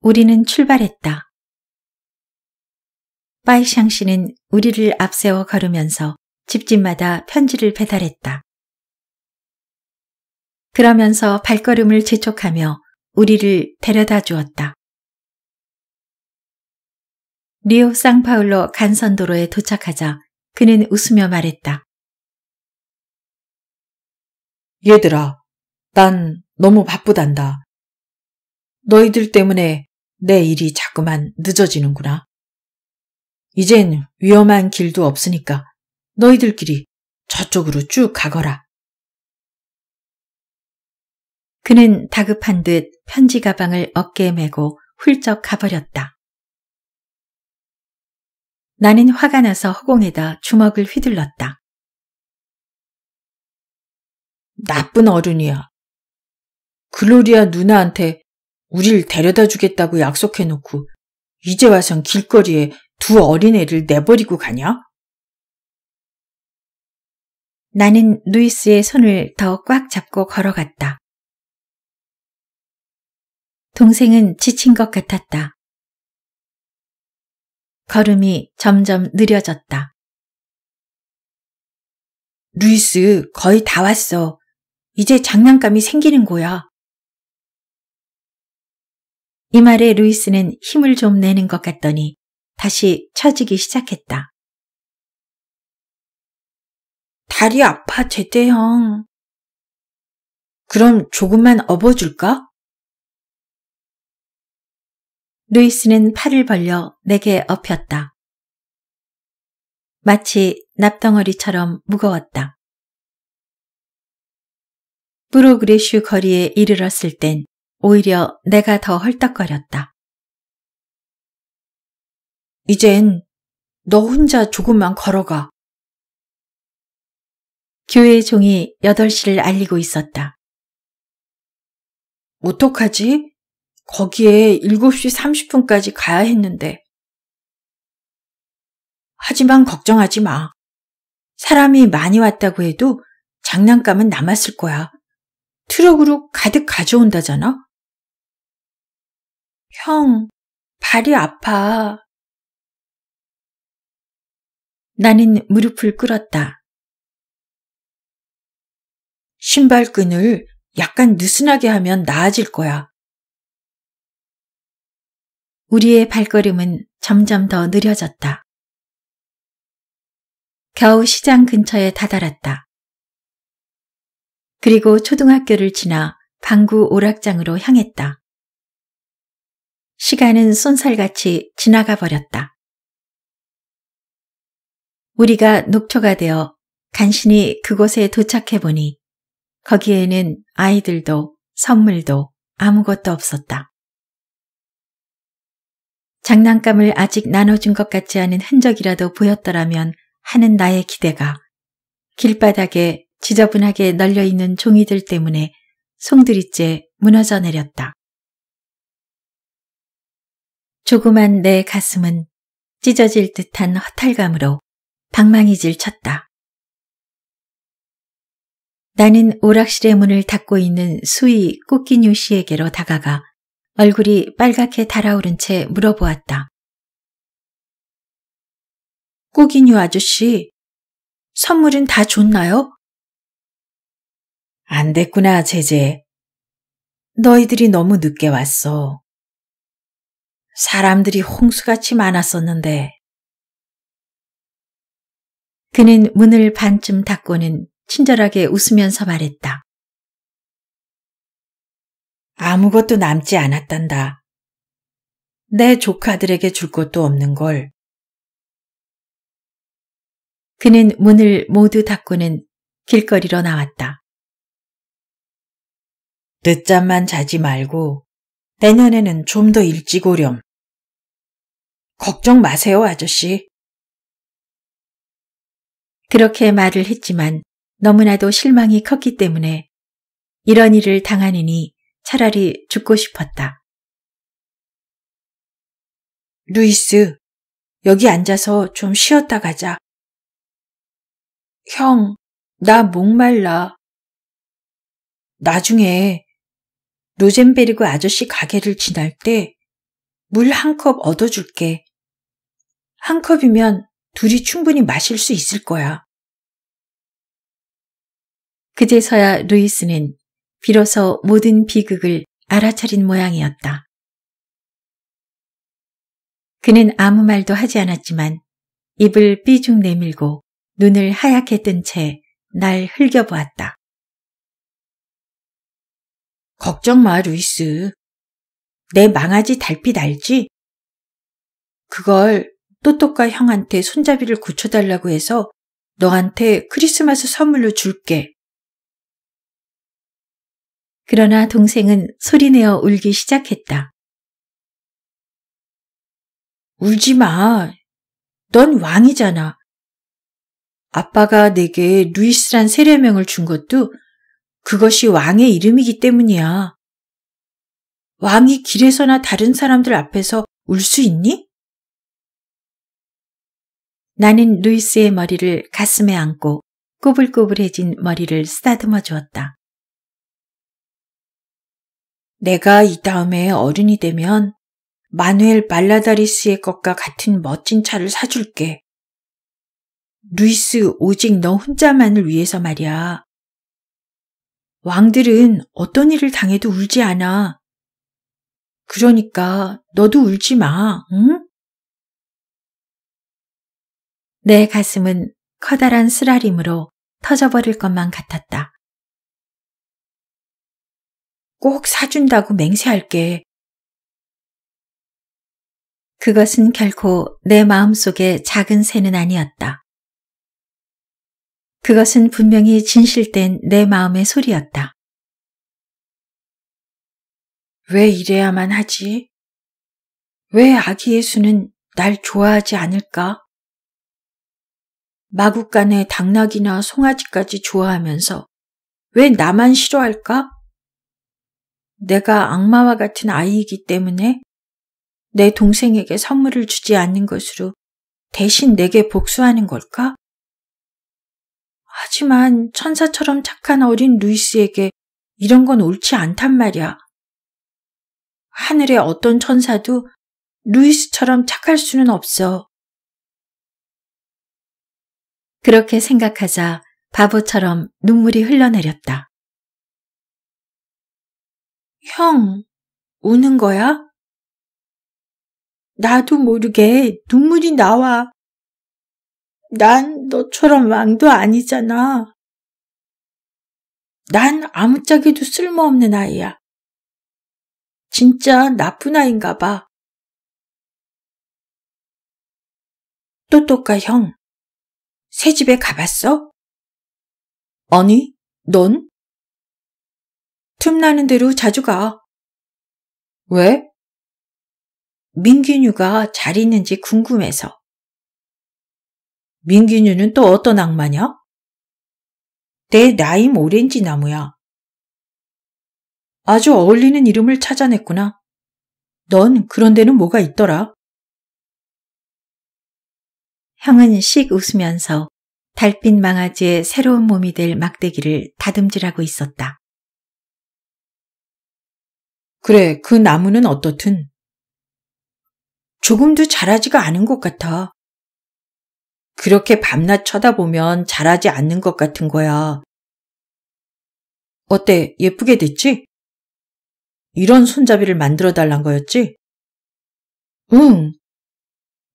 우리는 출발했다. 빠이샹 씨는 우리를 앞세워 걸으면서 집집마다 편지를 배달했다. 그러면서 발걸음을 재촉하며 우리를 데려다 주었다. 리오 상파울로 간선도로에 도착하자 그는 웃으며 말했다. 얘들아, 난 너무 바쁘단다. 너희들 때문에 내 일이 자꾸만 늦어지는구나. 이젠 위험한 길도 없으니까 너희들끼리 저쪽으로 쭉 가거라. 그는 다급한 듯 편지 가방을 어깨에 메고 훌쩍 가버렸다. 나는 화가 나서 허공에다 주먹을 휘둘렀다. 나쁜 어른이야. 글로리아 누나한테 우릴 데려다 주겠다고 약속해놓고 이제 와선 길거리에 두 어린애를 내버리고 가냐? 나는 루이스의 손을 더 꽉 잡고 걸어갔다. 동생은 지친 것 같았다. 걸음이 점점 느려졌다. 루이스, 거의 다 왔어. 이제 장난감이 생기는 거야. 이 말에 루이스는 힘을 좀 내는 것 같더니 다시 처지기 시작했다. 다리 아파, 제대 형. 그럼 조금만 업어줄까? 루이스는 팔을 벌려 내게 엎였다. 마치 납덩어리처럼 무거웠다. 브로그레슈 거리에 이르렀을 땐 오히려 내가 더 헐떡거렸다. 이젠 너 혼자 조금만 걸어가. 교회 종이 8시를 알리고 있었다. 어떡하지? 거기에 7시 30분까지 가야 했는데. 하지만 걱정하지 마. 사람이 많이 왔다고 해도 장난감은 남았을 거야. 트럭으로 가득 가져온다잖아? 형, 발이 아파. 나는 무릎을 끌었다 신발끈을 약간 느슨하게 하면 나아질 거야. 우리의 발걸음은 점점 더 느려졌다. 겨우 시장 근처에 다다랐다. 그리고 초등학교를 지나 방구 오락장으로 향했다. 시간은 쏜살같이 지나가 버렸다. 우리가 녹초가 되어 간신히 그곳에 도착해 보니 거기에는 아이들도 선물도 아무것도 없었다. 장난감을 아직 나눠준 것 같지 않은 흔적이라도 보였더라면 하는 나의 기대가 길바닥에 지저분하게 널려있는 종이들 때문에 송두리째 무너져 내렸다. 조그만 내 가슴은 찢어질 듯한 허탈감으로 방망이질 쳤다. 나는 오락실의 문을 닫고 있는 수희 꽃기뉴 씨에게로 다가가 얼굴이 빨갛게 달아오른 채 물어보았다. 꾸기뉴 아저씨, 선물은 다 줬나요? 안 됐구나, 제제. 너희들이 너무 늦게 왔어. 사람들이 홍수같이 많았었는데. 그는 문을 반쯤 닫고는 친절하게 웃으면서 말했다. 아무것도 남지 않았단다. 내 조카들에게 줄 것도 없는 걸. 그는 문을 모두 닫고는 길거리로 나왔다. 늦잠만 자지 말고 내년에는 좀 더 일찍 오렴. 걱정 마세요, 아저씨. 그렇게 말을 했지만 너무나도 실망이 컸기 때문에 이런 일을 당하느니 차라리 죽고 싶었다. 루이스, 여기 앉아서 좀 쉬었다 가자. 형, 나 목말라. 나중에 로젠베리그 아저씨 가게를 지날 때 물 한 컵 얻어줄게. 한 컵이면 둘이 충분히 마실 수 있을 거야. 그제서야 루이스는 비로소 모든 비극을 알아차린 모양이었다. 그는 아무 말도 하지 않았지만 입을 삐죽 내밀고 눈을 하얗게 뜬 채 날 흘겨보았다. 걱정 마, 루이스. 내 망아지 달빛 알지? 그걸 또똑과 형한테 손잡이를 고쳐달라고 해서 너한테 크리스마스 선물로 줄게. 그러나 동생은 소리내어 울기 시작했다. 울지 마. 넌 왕이잖아. 아빠가 내게 루이스란 세례명을 준 것도 그것이 왕의 이름이기 때문이야. 왕이 길에서나 다른 사람들 앞에서 울 수 있니? 나는 루이스의 머리를 가슴에 안고 꼬불꼬불해진 머리를 쓰다듬어 주었다. 내가 이 다음에 어른이 되면 마누엘 말라다리스의 것과 같은 멋진 차를 사줄게. 루이스 오직 너 혼자만을 위해서 말이야. 왕들은 어떤 일을 당해도 울지 않아. 그러니까 너도 울지 마, 응? 내 가슴은 커다란 쓰라림으로 터져버릴 것만 같았다. 꼭 사준다고 맹세할게. 그것은 결코 내 마음속의 작은 새는 아니었다. 그것은 분명히 진실된 내 마음의 소리였다. 왜 이래야만 하지? 왜 아기 예수는 날 좋아하지 않을까? 마국간에 당나귀나 송아지까지 좋아하면서 왜 나만 싫어할까? 내가 악마와 같은 아이이기 때문에 내 동생에게 선물을 주지 않는 것으로 대신 내게 복수하는 걸까? 하지만 천사처럼 착한 어린 루이스에게 이런 건 옳지 않단 말이야. 하늘의 어떤 천사도 루이스처럼 착할 수는 없어. 그렇게 생각하자 바보처럼 눈물이 흘러내렸다. 형, 우는 거야? 나도 모르게 눈물이 나와. 난 너처럼 왕도 아니잖아. 난 아무짝에도 쓸모없는 아이야. 진짜 나쁜 아이인가 봐. 또또까 형, 새 집에 가봤어? 아니, 넌? 틈나는 대로 자주 가. 왜? 민균유가 잘 있는지 궁금해서. 민균유는 또 어떤 악마냐? 내 나임 오렌지 나무야. 아주 어울리는 이름을 찾아냈구나. 넌 그런 데는 뭐가 있더라? 형은 씩 웃으면서 달빛 망아지의 새로운 몸이 될 막대기를 다듬질하고 있었다. 그래, 그 나무는 어떻든. 조금도 자라지가 않은 것 같아. 그렇게 밤낮 쳐다보면 자라지 않는 것 같은 거야. 어때, 예쁘게 됐지? 이런 손잡이를 만들어 달란 거였지? 응.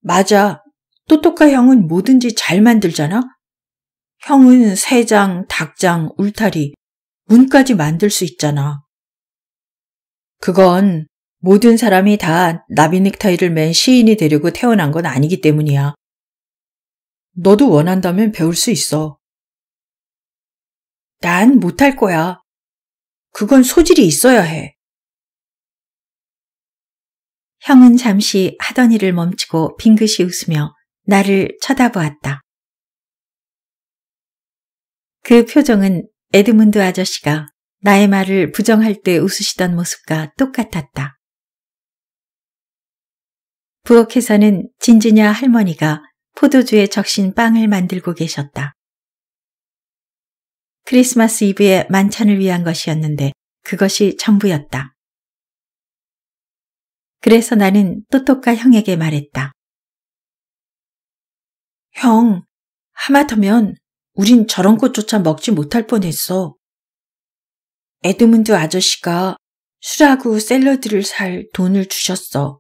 맞아. 또또카 형은 뭐든지 잘 만들잖아? 형은 새장, 닭장, 울타리, 문까지 만들 수 있잖아. 그건 모든 사람이 다 나비 넥타이를 맨 시인이 되려고 태어난 건 아니기 때문이야. 너도 원한다면 배울 수 있어. 난 못할 거야. 그건 소질이 있어야 해. 형은 잠시 하던 일을 멈추고 빙긋이 웃으며 나를 쳐다보았다. 그 표정은 에드문드 아저씨가 나의 말을 부정할 때 웃으시던 모습과 똑같았다. 부엌에서는 진지냐 할머니가 포도주에 적신 빵을 만들고 계셨다. 크리스마스 이브의 만찬을 위한 것이었는데 그것이 전부였다. 그래서 나는 또똑과 형에게 말했다. 형, 하마터면 우린 저런 것조차 먹지 못할 뻔했어. 에드문드 아저씨가 술하고 샐러드를 살 돈을 주셨어.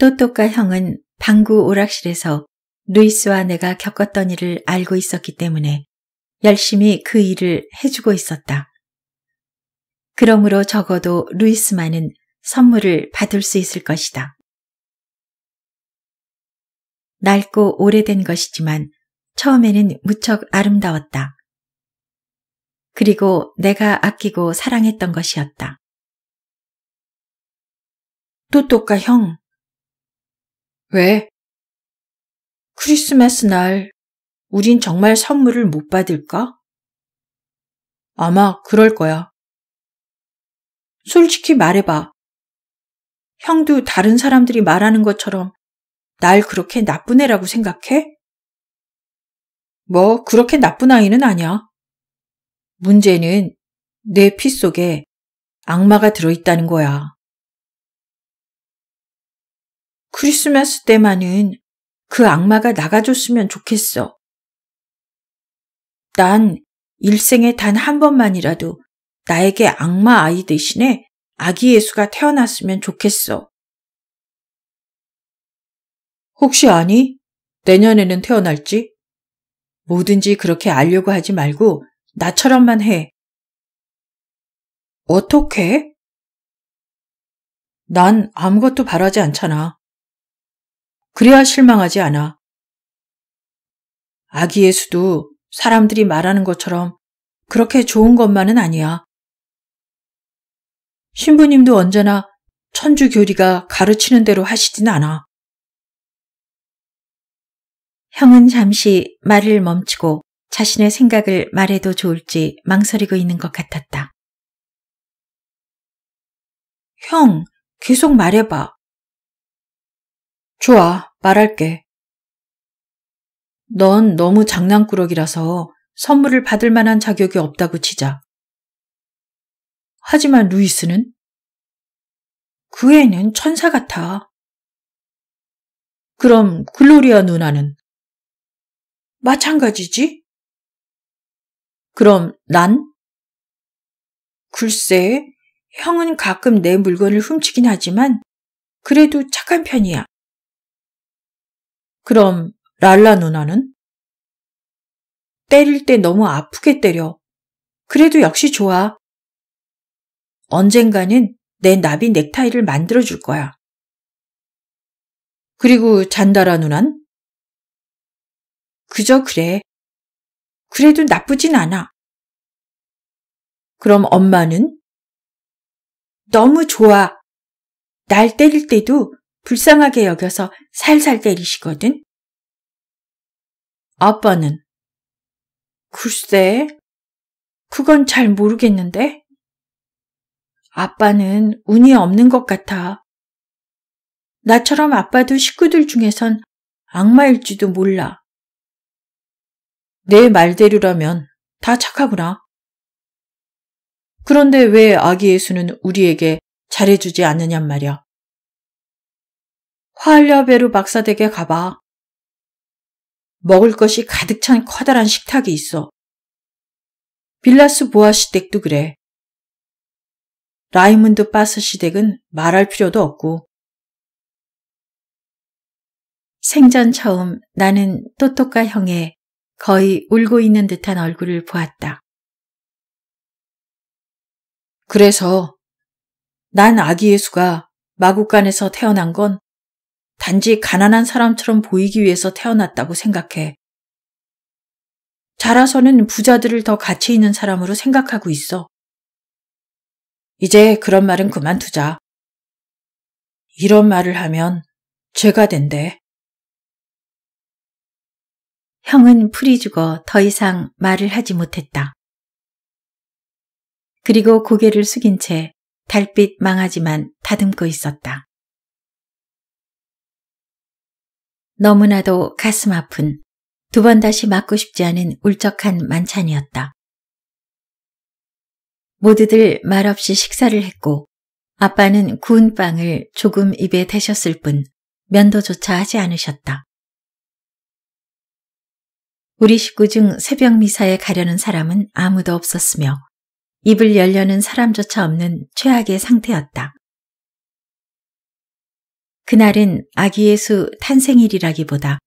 또또까 형은 방구 오락실에서 루이스와 내가 겪었던 일을 알고 있었기 때문에 열심히 그 일을 해주고 있었다. 그러므로 적어도 루이스만은 선물을 받을 수 있을 것이다. 낡고 오래된 것이지만 처음에는 무척 아름다웠다. 그리고 내가 아끼고 사랑했던 것이었다. 또또까 형. 왜? 크리스마스 날, 우린 정말 선물을 못 받을까? 아마 그럴 거야. 솔직히 말해봐. 형도 다른 사람들이 말하는 것처럼 날 그렇게 나쁜 애라고 생각해? 뭐, 그렇게 나쁜 아이는 아니야. 문제는 내 피 속에 악마가 들어있다는 거야. 크리스마스 때만은 그 악마가 나가줬으면 좋겠어. 난 일생에 단 한 번만이라도 나에게 악마 아이 대신에 아기 예수가 태어났으면 좋겠어. 혹시 아니? 내년에는 태어날지? 뭐든지 그렇게 알려고 하지 말고 나처럼만 해. 어떻게? 난 아무것도 바라지 않잖아. 그래야 실망하지 않아. 아기 예수도 사람들이 말하는 것처럼 그렇게 좋은 것만은 아니야. 신부님도 언제나 천주교리가 가르치는 대로 하시진 않아. 형은 잠시 말을 멈추고 자신의 생각을 말해도 좋을지 망설이고 있는 것 같았다. 형, 계속 말해봐. 좋아, 말할게. 넌 너무 장난꾸러기라서 선물을 받을 만한 자격이 없다고 치자. 하지만 루이스는? 그 애는 천사 같아. 그럼 글로리아 누나는? 마찬가지지? 그럼 난? 글쎄, 형은 가끔 내 물건을 훔치긴 하지만 그래도 착한 편이야. 그럼 랄라 누나는? 때릴 때 너무 아프게 때려. 그래도 역시 좋아. 언젠가는 내 나비 넥타이를 만들어 줄 거야. 그리고 잔다라 누난? 그저 그래. 그래도 나쁘진 않아. 그럼 엄마는? 너무 좋아. 날 때릴 때도 불쌍하게 여겨서 살살 때리시거든. 아빠는? 글쎄, 그건 잘 모르겠는데. 아빠는 운이 없는 것 같아. 나처럼 아빠도 식구들 중에선 악마일지도 몰라. 내 말대로라면 다 착하구나. 그런데 왜 아기 예수는 우리에게 잘해주지 않느냐 말이야. 화알려베루 박사댁에 가봐. 먹을 것이 가득 찬 커다란 식탁이 있어. 빌라스 보아 시댁도 그래. 라이문드 바스 시댁은 말할 필요도 없고. 생전 처음 나는 토토카 형의 거의 울고 있는 듯한 얼굴을 보았다. 그래서 난 아기 예수가 마국간에서 태어난 건 단지 가난한 사람처럼 보이기 위해서 태어났다고 생각해. 자라서는 부자들을 더 가치 있는 사람으로 생각하고 있어. 이제 그런 말은 그만두자. 이런 말을 하면 죄가 된대. 형은 풀이 죽어 더 이상 말을 하지 못했다. 그리고 고개를 숙인 채 달빛 망하지만 다듬고 있었다. 너무나도 가슴 아픈 두 번 다시 맞고 싶지 않은 울적한 만찬이었다. 모두들 말없이 식사를 했고 아빠는 구운 빵을 조금 입에 대셨을 뿐 면도조차 하지 않으셨다. 우리 식구 중 새벽 미사에 가려는 사람은 아무도 없었으며 입을 열려는 사람조차 없는 최악의 상태였다. 그날은 아기 예수 탄생일이라기보다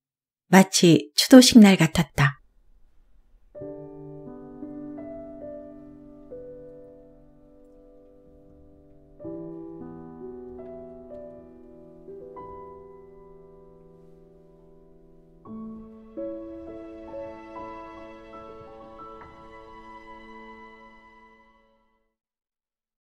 마치 추도식 날 같았다.